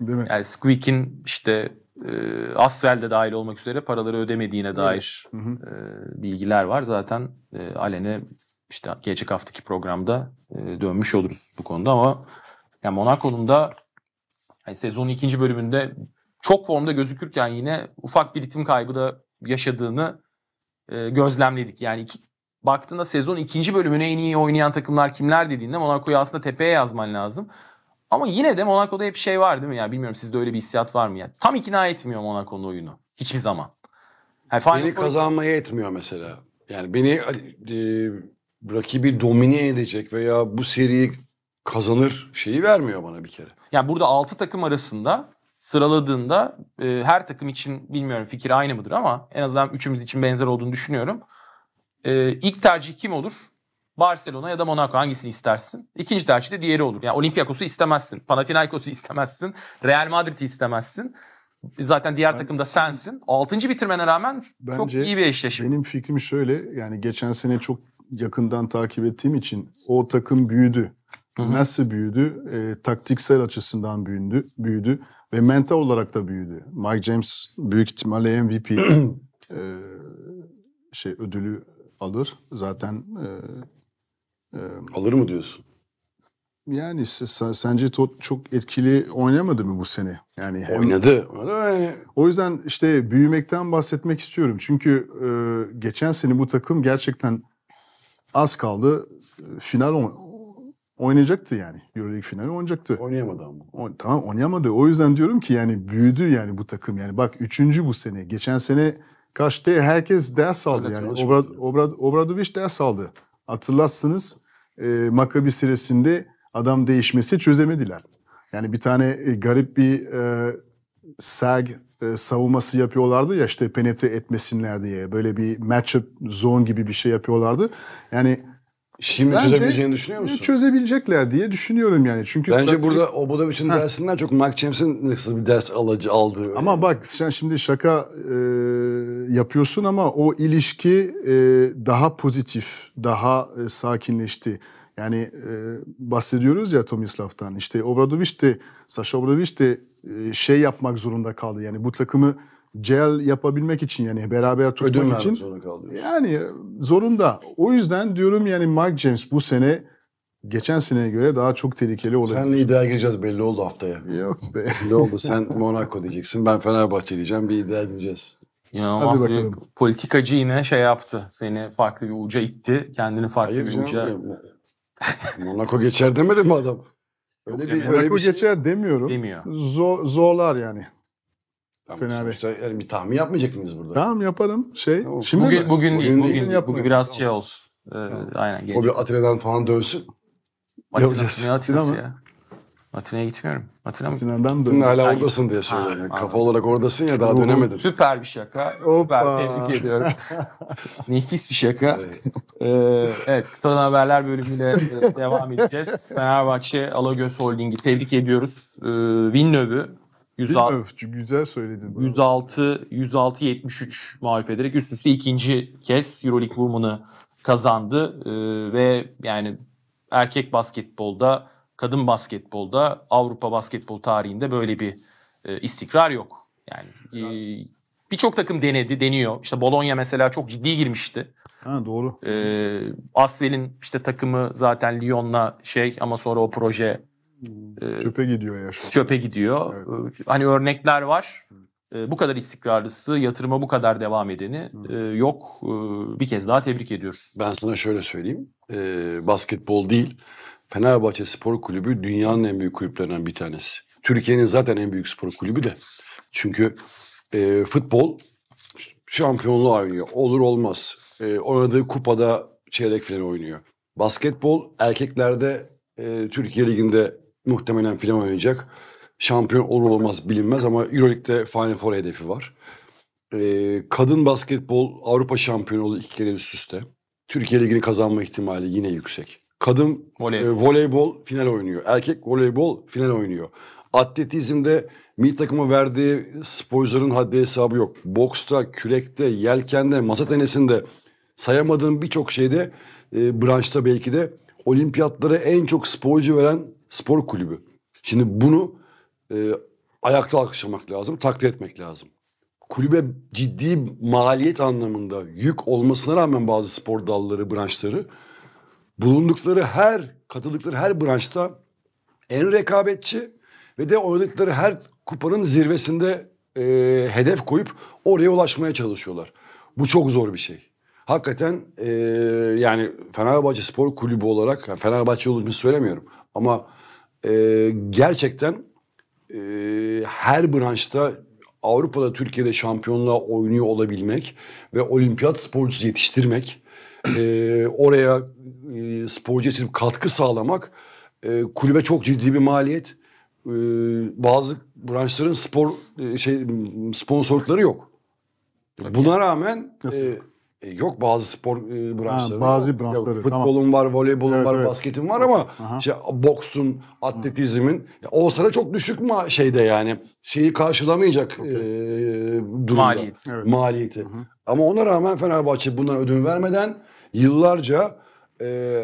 Değil mi? Yani Squeak'in işte e, Asrel dahil olmak üzere paraları ödemediğine dair hı E, bilgiler var. Zaten e, alene işte gelecek haftaki programda e, dönmüş oluruz bu konuda ama yani Monaco'nun da yani sezonun ikinci bölümünde çok formda gözükürken yine ufak bir ritim kaybı da yaşadığını e, gözlemledik. Yani iki, baktığında sezon ikinci bölümüne en iyi oynayan takımlar kimler dediğinde Monaco'yu aslında tepeye yazman lazım. Ama yine de Monaco'da hep şey var değil mi ya? Bilmiyorum sizde öyle bir hissiyat var mı ya? Tam ikna etmiyor Monaco'nun oyunu. Hiçbir zaman. Yani Final beni Four... kazanmaya etmiyor mesela. Yani beni e, rakibi domine edecek veya bu seriyi kazanır şeyi vermiyor bana bir kere. Yani burada 6 takım arasında sıraladığında e, her takım için bilmiyorum fikir aynı mıdır ama en azından üçümüz için benzer olduğunu düşünüyorum. E, ilk tercih kim olur? Barcelona ya da Monaco hangisini istersin? İkinci tercih de diğeri olur. Yani Olympiakos'u istemezsin. Panathinaikos'u istemezsin. Real Madrid'i istemezsin. Zaten diğer ben, takımda sensin. Altıncı bitirmene rağmen bence, çok iyi bir eşleşme. Benim fikrim şöyle. Yani geçen sene çok yakından takip ettiğim için o takım büyüdü. Hı-hı. Nasıl büyüdü? E, taktiksel açısından büyüdü, büyüdü ve mental olarak da büyüdü. Mike James büyük ihtimalle MVP e, şey ödülü alır. Zaten e, ee, Alır mı diyorsun? Yani sence Tot çok etkili oynamadı mı bu sene? Yani oynadı. Hem... O yüzden işte büyümekten bahsetmek istiyorum. Çünkü e, geçen sene bu takım gerçekten az kaldı. Final oynayacaktı yani. Euroleague finali oynayacaktı. Oynayamadı ama. O, tamam oynayamadı. O yüzden diyorum ki yani büyüdü yani bu takım. Yani bak üçüncü bu sene. Geçen sene kaçtı herkes ders aldı Öyle yani. Obrad, Obrad, Obradoviç ders aldı. Hatırlarsınız e, Makabi serisinde adam değişmesi çözemediler. Yani bir tane e, garip bir e, sag e, savunması yapıyorlardı ya işte penetre etmesinler diye. Böyle bir matchup zone gibi bir şey yapıyorlardı. Yani Şimdi Bence çözebileceğini düşünüyor musun? Çözebilecekler diye düşünüyorum yani. Çünkü Bence stratejik... burada Obodovic'in dersinden çok Mark James'in nasıl bir ders alıcı aldığı. Ama bak sen şimdi şaka e, yapıyorsun ama o ilişki e, daha pozitif, daha e, sakinleşti. Yani e, bahsediyoruz ya Tomislav'tan. işte Obradovic de, Sasha Obradovic de e, şey yapmak zorunda kaldı. Yani bu takımı Gel yapabilmek için yani beraber tutmak Ödün için. Zorunda yani e, zorunda. O yüzden diyorum yani Mark James bu sene geçen seneye göre daha çok tehlikeli olabilir. Senle ideal gireceğiz belli oldu haftaya. Yok be. belli oldu. Sen Monaco diyeceksin. Ben Fenerbahçe diyeceğim. Bir ideal gireceğiz. İnanılmaz Hadi bakalım. bir politikacı yine şey yaptı. Seni farklı bir uca itti. Kendini farklı Hayır, bir uca. Monaco geçer demedi mi adam? Öyle Yok, bir, öyle Monaco bir... Şey- geçer demiyorum. Demiyor. Zor, zorlar yani. Tamam, Fena değil. Yani bir tahmin yapmayacak mıyız burada? Tamam yaparım. Şey, tamam. şimdi bugün, mi? Bugün, bugün, bugün, bugün, bugün, bugün biraz şey olsun. Ee, Aynen. Gelecek. O bir Atina'dan falan dönsün. Atina, Yapacağız. Ne Atina'sı Atina ya? Atina'ya gitmiyorum. Atina mı? Atina'dan dön. Atina hala Her oradasın diye söylüyorum. Yani. Kafa olarak oradasın ya daha dönemedin. Süper bir şaka. Hoppa. Süper tebrik ediyorum. Nefis bir şaka. Evet, ee, evet kıtadan haberler bölümüyle e, devam edeceğiz. Fenerbahçe Alagöz Holding'i tebrik ediyoruz. Ee, Vinnöv'ü 106, öfçü, güzel söyledin. 106 106 73 mağlup ederek üst üste ikinci kez EuroLeague Women'ı kazandı ee, ve yani erkek basketbolda, kadın basketbolda, Avrupa basketbol tarihinde böyle bir e, istikrar yok. Yani e, birçok takım denedi, deniyor. İşte Bologna mesela çok ciddi girmişti. Ha doğru. Ee, Asvel'in işte takımı zaten Lyon'la şey ama sonra o proje e, çöpe gidiyor yaşam. Çöpe gidiyor. Evet. Ee, hani örnekler var. Ee, bu kadar istikrarlısı, yatırıma bu kadar devam edeni e, yok. bir kez daha tebrik ediyoruz. Ben sana şöyle söyleyeyim. basketbol değil. Fenerbahçe Spor Kulübü dünyanın en büyük kulüplerinden bir tanesi. Türkiye'nin zaten en büyük spor kulübü de. Çünkü e, futbol şampiyonluğa oynuyor. Olur olmaz. E, oynadığı kupada çeyrek final oynuyor. Basketbol erkeklerde Türkiye Ligi'nde Muhtemelen final oynayacak. Şampiyon olur olmaz bilinmez ama Euroleague'de Final Four hedefi var. Ee, kadın basketbol Avrupa şampiyonu oldu iki kere üst üste. Türkiye Ligi'ni kazanma ihtimali yine yüksek. Kadın voleybol. E, voleybol final oynuyor. Erkek voleybol final oynuyor. Atletizmde milli takımı verdiği sporcuların haddi hesabı yok. Boksta, kürekte, yelkende, masa tenisinde sayamadığım birçok şeyde e, branşta belki de olimpiyatlara en çok sporcu veren spor kulübü. Şimdi bunu e, ayakta alkışlamak lazım, takdir etmek lazım. Kulübe ciddi maliyet anlamında yük olmasına rağmen bazı spor dalları, branşları bulundukları her, katıldıkları her branşta en rekabetçi ve de oynadıkları her kupanın zirvesinde e, hedef koyup oraya ulaşmaya çalışıyorlar. Bu çok zor bir şey. Hakikaten e, yani Fenerbahçe Spor Kulübü olarak, yani Fenerbahçe olduğunu söylemiyorum ama e, gerçekten e, her branşta Avrupa'da Türkiye'de şampiyonluğa oynuyor olabilmek ve olimpiyat sporcusu yetiştirmek, e, oraya e, sporcu yetiştirip katkı sağlamak e, kulübe çok ciddi bir maliyet. E, bazı branşların spor e, şey sponsorlukları yok. Tabii. Buna rağmen e, Nasıl? E, e, yok bazı spor e, branşları. Ha, bazı branşları. Ya, futbolun tamam. var, voleybolun evet, var, evet. basketin var ama işte boksun, atletizmin ya, o sıra çok düşük ma şeyde yani şeyi karşılamayacak okay. e, durumda. Maliyet. Evet. Maliyeti. Hı Ama ona rağmen Fenerbahçe bundan ödün vermeden yıllarca e,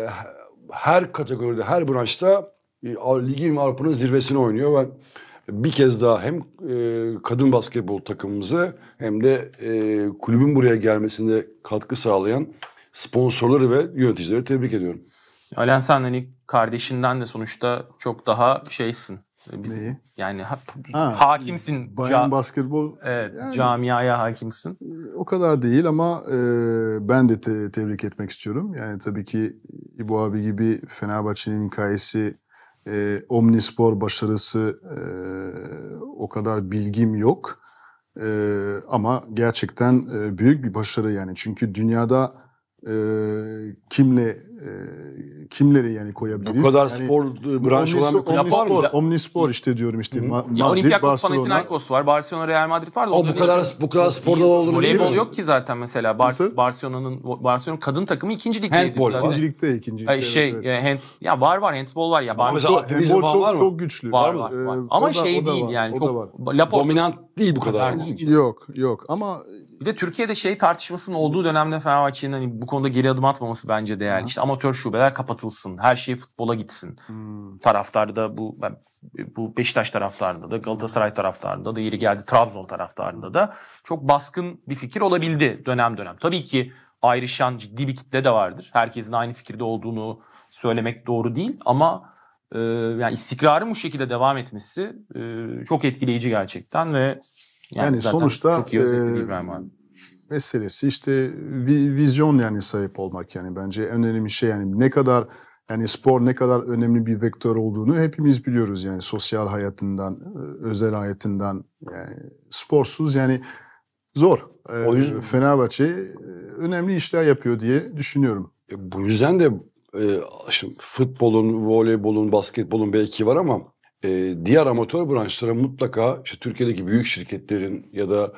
her kategoride, her branşta e, ligin ve Avrupa'nın zirvesini oynuyor. Ben bir kez daha hem e, kadın basketbol takımımıza hem de e, kulübün buraya gelmesinde katkı sağlayan sponsorları ve yöneticileri tebrik ediyorum. Alen sen hani kardeşinden de sonuçta çok daha şeysin. E, biz, Neyi? Yani ha, ha, hakimsin. Bayan ca- basketbol. Evet, yani, camiaya hakimsin. E, o kadar değil ama e, ben de te- tebrik etmek istiyorum. Yani tabii ki İbo abi gibi Fenerbahçe'nin hikayesi e, Omnispor başarısı e, o kadar bilgim yok. E, ama gerçekten e, büyük bir başarı yani. Çünkü dünyada e, kimle e, kimleri yani koyabiliriz? O kadar yani, spor e, branş olan bir kulüp var mı? Omnispor işte diyorum işte. Hı. Ma- Madrid, ya Olympiakos Panathinaikos var. Barcelona Real Madrid var da. O bu kadar bu kadar sporda olduğunu Voleybol yok ki zaten mesela. Bar- Nasıl? Barcelona'nın Barcelona kadın takımı ikinci ligde. Handball var. İkinci ligde ikinci ligde. şey evet. e, hand, ya var var handball var ya. Ama mesela handball çok, var çok güçlü. Var var. var. E, ama şey değil yani. Çok, Dominant değil bu kadar. Yok yok ama bir de Türkiye'de şey tartışmasının olduğu dönemde Fenerbahçe'nin hani bu konuda geri adım atmaması bence değerli. Hı. İşte amatör şubeler kapatılsın, her şey futbola gitsin. Hmm. Taraftarda bu bu Beşiktaş taraftarında da, Galatasaray taraftarında da, yeri geldi Trabzon taraftarında da çok baskın bir fikir olabildi dönem dönem. Tabii ki ayrışan ciddi bir kitle de vardır. Herkesin aynı fikirde olduğunu söylemek doğru değil ama e, yani istikrarın bu şekilde devam etmesi e, çok etkileyici gerçekten ve yani, yani sonuçta çok iyi e, meselesi işte bir vizyon yani sahip olmak yani bence en önemli şey yani ne kadar yani spor ne kadar önemli bir vektör olduğunu hepimiz biliyoruz yani sosyal hayatından, e, özel hayatından yani sporsuz yani zor. E, o yüzden... Fenerbahçe e, önemli işler yapıyor diye düşünüyorum. bu yüzden de e, şimdi futbolun, voleybolun, basketbolun belki var ama e, diğer amatör branşlara mutlaka işte Türkiye'deki büyük şirketlerin ya da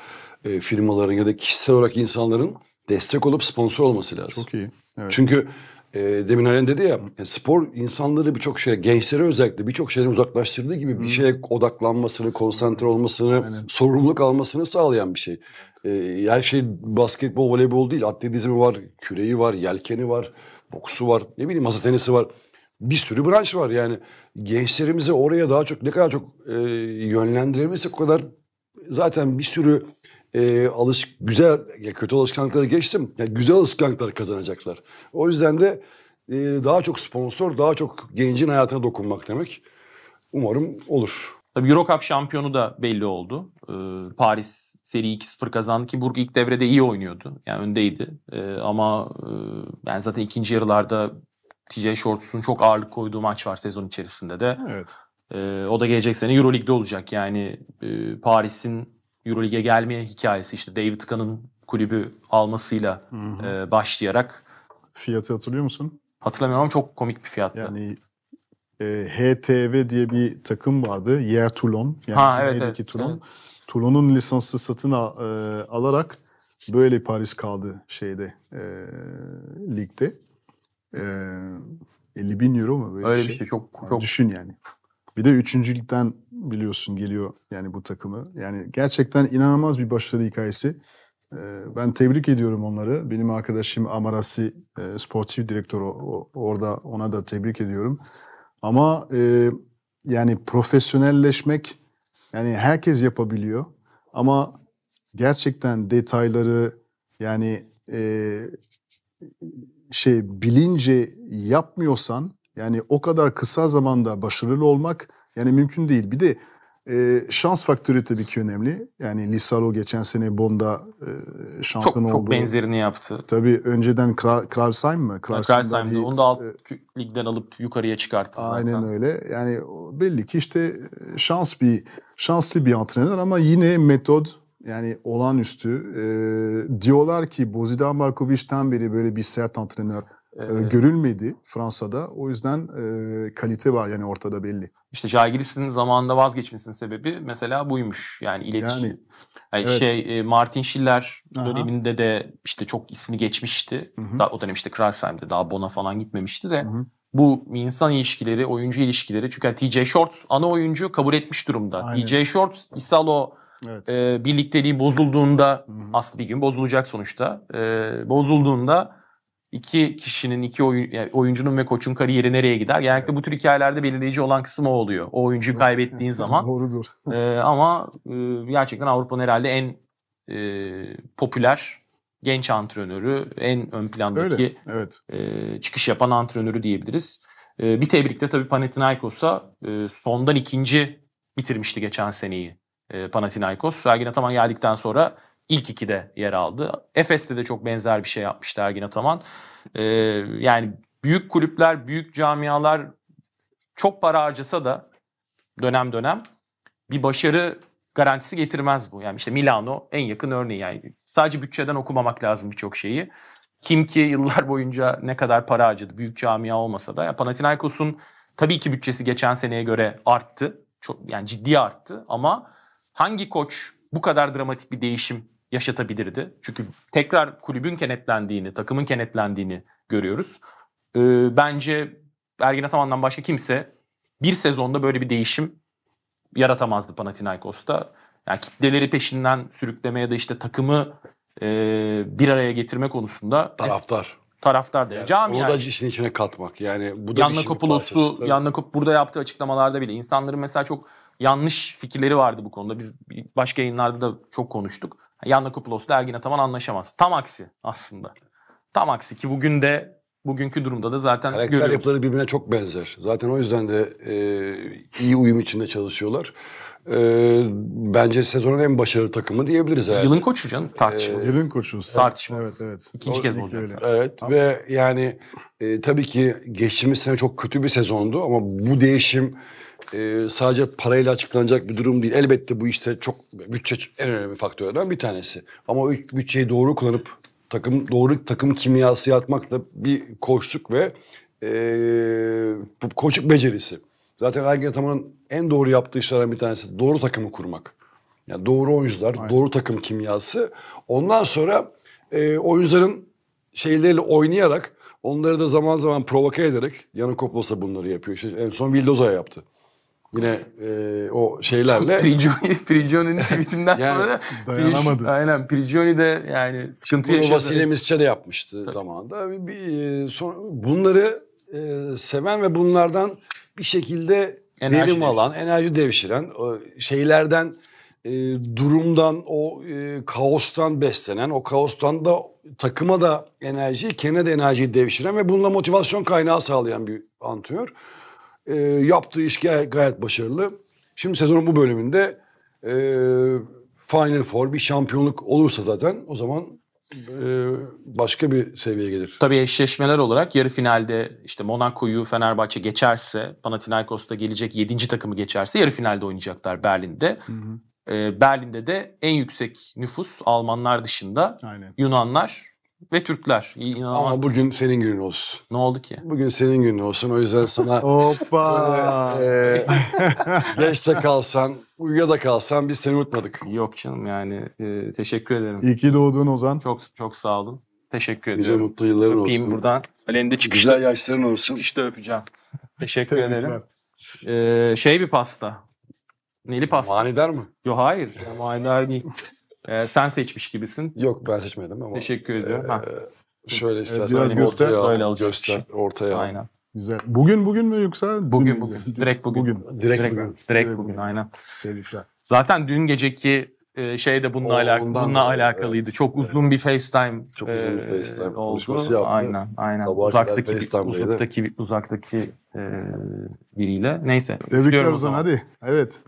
e, firmaların ya da kişisel olarak insanların destek olup sponsor olması lazım. Çok iyi. Evet. Çünkü e, demin Ayhan dedi ya spor insanları birçok şeye gençlere özellikle birçok şeyden uzaklaştırdığı gibi bir şeye odaklanmasını, konsantre olmasını, Aynen. sorumluluk almasını sağlayan bir şey. E, her şey basketbol, voleybol değil. Atletizmi var, küreği var, yelkeni var, boksu var, ne bileyim masa tenisi var bir sürü branş var yani gençlerimizi oraya daha çok ne kadar çok e, yönlendiremezsek o kadar zaten bir sürü e, alış güzel ya kötü alışkanlıkları geçtim yani güzel alışkanlıklar kazanacaklar. O yüzden de e, daha çok sponsor, daha çok gencin hayatına dokunmak demek. Umarım olur. Tabii Euro Cup şampiyonu da belli oldu. Ee, Paris seri 2-0 kazandı ki Burg ilk devrede iyi oynuyordu. Yani öndeydi. Ee, ama e, yani zaten ikinci yarılarda TJ Shorts'un çok ağırlık koyduğu maç var sezon içerisinde de. Evet. E, o da gelecek sene Euroleague'de olacak. Yani e, Paris'in Euroleague'e gelmeye hikayesi işte David Kahn'ın kulübü almasıyla hı hı. E, başlayarak. Fiyatı hatırlıyor musun? Hatırlamıyorum ama çok komik bir fiyattı. Yani e, HTV diye bir takım vardı. Yer Toulon. Yani ha, evet, evet, Toulon. Evet. Toulon'un lisansı satın al, e, alarak böyle Paris kaldı şeyde e, ligde. E, 50 bin euro mu? Böyle Öyle bir şey, şey çok, çok. Düşün yani. Bir de üçüncü üçüncülükten biliyorsun geliyor yani bu takımı. Yani gerçekten inanılmaz bir başarı hikayesi. Ben tebrik ediyorum onları. Benim arkadaşım Amarasi sportif direktörü orada ona da tebrik ediyorum. Ama yani profesyonelleşmek yani herkes yapabiliyor. Ama gerçekten detayları yani şey bilince yapmıyorsan yani o kadar kısa zamanda başarılı olmak yani mümkün değil. Bir de e, şans faktörü tabii ki önemli. Yani Lisalo geçen sene Bond'a e, şampiyon çok, oldu. Çok benzerini yaptı. Tabii önceden Kralsheim mi? Kralsheim'di. Onu da alt e, ligden alıp yukarıya çıkarttı aynen zaten. Aynen öyle. Yani belli ki işte e, şans bir şanslı bir antrenör ama yine metod yani olağanüstü. E, diyorlar ki Bozidan Markovic'ten beri böyle bir sert antrenör evet. E. görülmedi Fransa'da. O yüzden e, kalite var yani ortada belli. İşte Jagiris'in zamanında vazgeçmesinin sebebi mesela buymuş. Yani iletişim. Yani, yani evet. şey e, Martin Schiller Aha. döneminde de işte çok ismi geçmişti. Daha, o dönem işte Kreisheim'de daha Bona falan gitmemişti de. Hı hı. Bu insan ilişkileri, oyuncu ilişkileri. Çünkü yani TJ Shorts ana oyuncu kabul etmiş durumda. Aynen. TJ Shorts Isalo Evet. E, birlikteliği bozulduğunda Hı-hı. aslında bir gün bozulacak sonuçta. E, bozulduğunda iki kişinin, iki oyun, yani oyuncunun ve koçun kariyeri nereye gider? Genellikle bu tür hikayelerde belirleyici olan kısım o oluyor. O oyuncuyu kaybettiğin zaman. Doğrudur. e, ama e, gerçekten Avrupa'nın herhalde en e, popüler genç antrenörü, en ön plandaki Öyle, evet. e, çıkış yapan antrenörü diyebiliriz. E, bir tebrik de tabii Panathinaikos'a e, sondan ikinci bitirmişti geçen seneyi e, Panathinaikos. Sergin Ataman geldikten sonra ilk ikide yer aldı. Efes'te de çok benzer bir şey yapmıştı Ergin Ataman. E, yani büyük kulüpler, büyük camialar çok para harcasa da dönem dönem bir başarı garantisi getirmez bu. Yani işte Milano en yakın örneği yani. Sadece bütçeden okumamak lazım birçok şeyi. Kim ki yıllar boyunca ne kadar para harcadı büyük camia olmasa da. Yani Panathinaikos'un tabii ki bütçesi geçen seneye göre arttı. Çok yani ciddi arttı ama Hangi koç bu kadar dramatik bir değişim yaşatabilirdi? Çünkü tekrar kulübün kenetlendiğini, takımın kenetlendiğini görüyoruz. Ee, bence Ergin Ataman'dan başka kimse bir sezonda böyle bir değişim yaratamazdı Panathinaikos'ta. Yani kitleleri peşinden sürüklemeye da işte takımı e, bir araya getirme konusunda taraftar taraftar da yani, cami onu da işin içine katmak yani bu da Yanna Kopulos'u Yanna Kop burada yaptığı açıklamalarda bile insanların mesela çok yanlış fikirleri vardı bu konuda. Biz başka yayınlarda da çok konuştuk. Yanna Kuplos'la Ergin Ataman anlaşamaz. Tam aksi aslında. Tam aksi ki bugün de bugünkü durumda da zaten Karakter görüyoruz. yapıları birbirine çok benzer. Zaten o yüzden de e, iyi uyum içinde çalışıyorlar. E, bence sezonun en başarılı takımı diyebiliriz herhalde. Yılın koçu canım e, tartışmasız. Ee, yılın koçu. Tartışmasız. Evet, evet. İkinci kez olacak. Öyle. Evet tamam. ve yani e, tabii ki geçtiğimiz sene çok kötü bir sezondu ama bu değişim e, sadece parayla açıklanacak bir durum değil. Elbette bu işte çok bütçe en önemli faktörlerden bir tanesi. Ama o bütçeyi doğru kullanıp takım doğru takım kimyası yapmakla bir koçluk ve e, koçluk becerisi. Zaten Ergin Ataman'ın en doğru yaptığı işlerden bir tanesi doğru takımı kurmak. Yani doğru oyuncular, Aynen. doğru takım kimyası. Ondan sonra e, oyuncuların şeyleriyle oynayarak onları da zaman zaman provoke ederek Yanı Koplos'a bunları yapıyor. İşte en son Vildoza'ya yaptı. Yine e, o şeylerle. Prigioni, Prigioni'nin tweetinden yani, sonra dayanamadı. Aynen Prigioni de yani sıkıntı Bunu yaşadı. Bunu Vasile Misçe de yapmıştı Tabii. zamanında. Bir, bir, e, sonra bunları e, seven ve bunlardan bir şekilde enerji verim alan, enerji devşiren, şeylerden, e, durumdan, o e, kaostan beslenen, o kaostan da takıma da enerjiyi, kendine de enerjiyi devşiren ve bununla motivasyon kaynağı sağlayan bir antrenör. E, yaptığı iş gayet başarılı. Şimdi sezonun bu bölümünde e, Final Four bir şampiyonluk olursa zaten o zaman e, başka bir seviyeye gelir. Tabii eşleşmeler olarak yarı finalde işte Monaco'yu Fenerbahçe geçerse, Panathinaikos'ta gelecek 7. takımı geçerse yarı finalde oynayacaklar Berlin'de. Hı hı. Ee, Berlin'de de en yüksek nüfus Almanlar dışında Aynen. Yunanlar ve Türkler. İyi, inanılmaz. Ama bugün senin günün olsun. Ne oldu ki? Bugün senin günün olsun. O yüzden sana Hoppa. Böyle, e, geç de kalsan, uyuya da kalsan biz seni unutmadık. Yok canım yani. E, teşekkür ederim. İyi ki doğdun Ozan. Çok çok sağ olun. Teşekkür ederim. ediyorum. mutlu yılların Öpeyim olsun. buradan. Alende çıkışta. Güzel yaşların olsun. Çıkışta öpeceğim. Teşekkür ederim. Ee, şey bir pasta. Neli pasta. Manidar mı? Yok hayır. Manidar değil. Ee, sen seçmiş gibisin. Yok ben seçmedim ama. Teşekkür ediyorum. E, ha. şöyle istersen Biraz göster, ortaya, böyle alacak göster ortaya. Aynen. Güzel. Bugün bugün mü yoksa? Bugün bugün. Mi? Direkt bugün. bugün. Direkt, direkt bugün. Direkt, direkt bugün. aynen. Tebrikler. Zaten dün geceki e, şey de bununla, alak bununla alakalıydı. Evet. Çok uzun bir FaceTime Çok uzun bir e, FaceTime oldu. konuşması yaptı. Aynen, aynen. Sabah uzaktaki, bir, uzaktaki, uzaktaki e, biriyle. Neyse. Tebrikler o zaman hadi. Evet.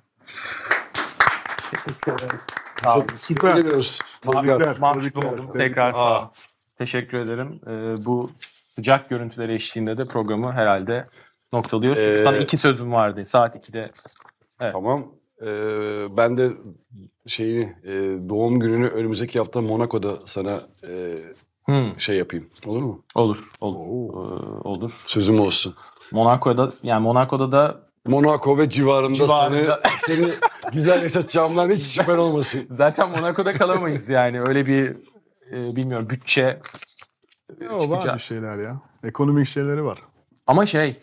Teşekkür ederim. Sağ olun. Süper. Geliyoruz. oldum. Tekrar sağ olun. Teşekkür ederim. Ee, bu sıcak görüntüler eşliğinde de programı herhalde noktalıyor. Ee, Sana iki sözüm vardı saat 2'de. Evet. Tamam. Ee, ben de şeyini e, doğum gününü önümüzdeki hafta Monaco'da sana e, hmm. şey yapayım. Olur mu? Olur. Olur. Ee, olur. Sözüm olsun. Monaco'da yani Monaco'da da Monaco ve civarında, civarında. seni, seni güzel yaşatacağımdan hiç şüphen olmasın. Zaten Monaco'da kalamayız yani. Öyle bir e, bilmiyorum bütçe e, Yo, var bir şeyler ya. Ekonomik şeyleri var. Ama şey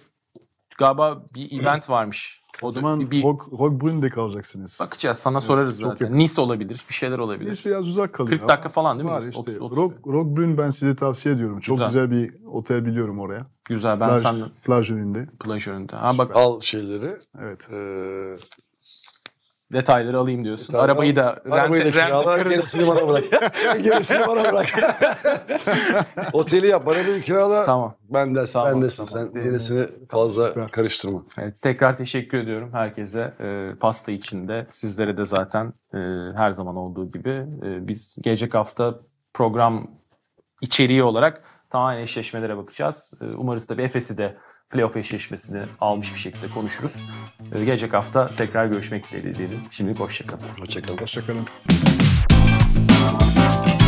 galiba bir event varmış. O, o zaman bir... Rockbrünn'de kalacaksınız. Bakacağız sana evet, sorarız çok zaten. Nice olabilir, bir şeyler olabilir. Nice biraz uzak kalıyor. 40 dakika falan değil mi? Var işte. Rockbrünn ben size tavsiye ediyorum. Çok güzel, güzel bir otel biliyorum oraya. Güzel ben plaj, sen... Plaj önünde. Plaj önünde. Ha bak Al şeyleri. Evet. Ee, detayları alayım diyorsun. Detaylar, arabayı da arabayı rent, da kirala, gerisini bana bırak. gerisini bana bırak. Oteli yap, arabayı kirala. Tamam. Ben de sağ ben desin tamam. sen Değil gerisini fazla Süper. karıştırma. Evet, tekrar teşekkür ediyorum herkese. E, pasta içinde sizlere de zaten e, her zaman olduğu gibi e, biz gelecek hafta program içeriği olarak tamamen eşleşmelere bakacağız. Ee, umarız tabii Efes'i de playoff eşleşmesini almış bir şekilde konuşuruz. Ee, gelecek hafta tekrar görüşmek dileğiyle diyelim. Şimdilik hoşçakalın. Hoşçakalın. Hoşçakalın.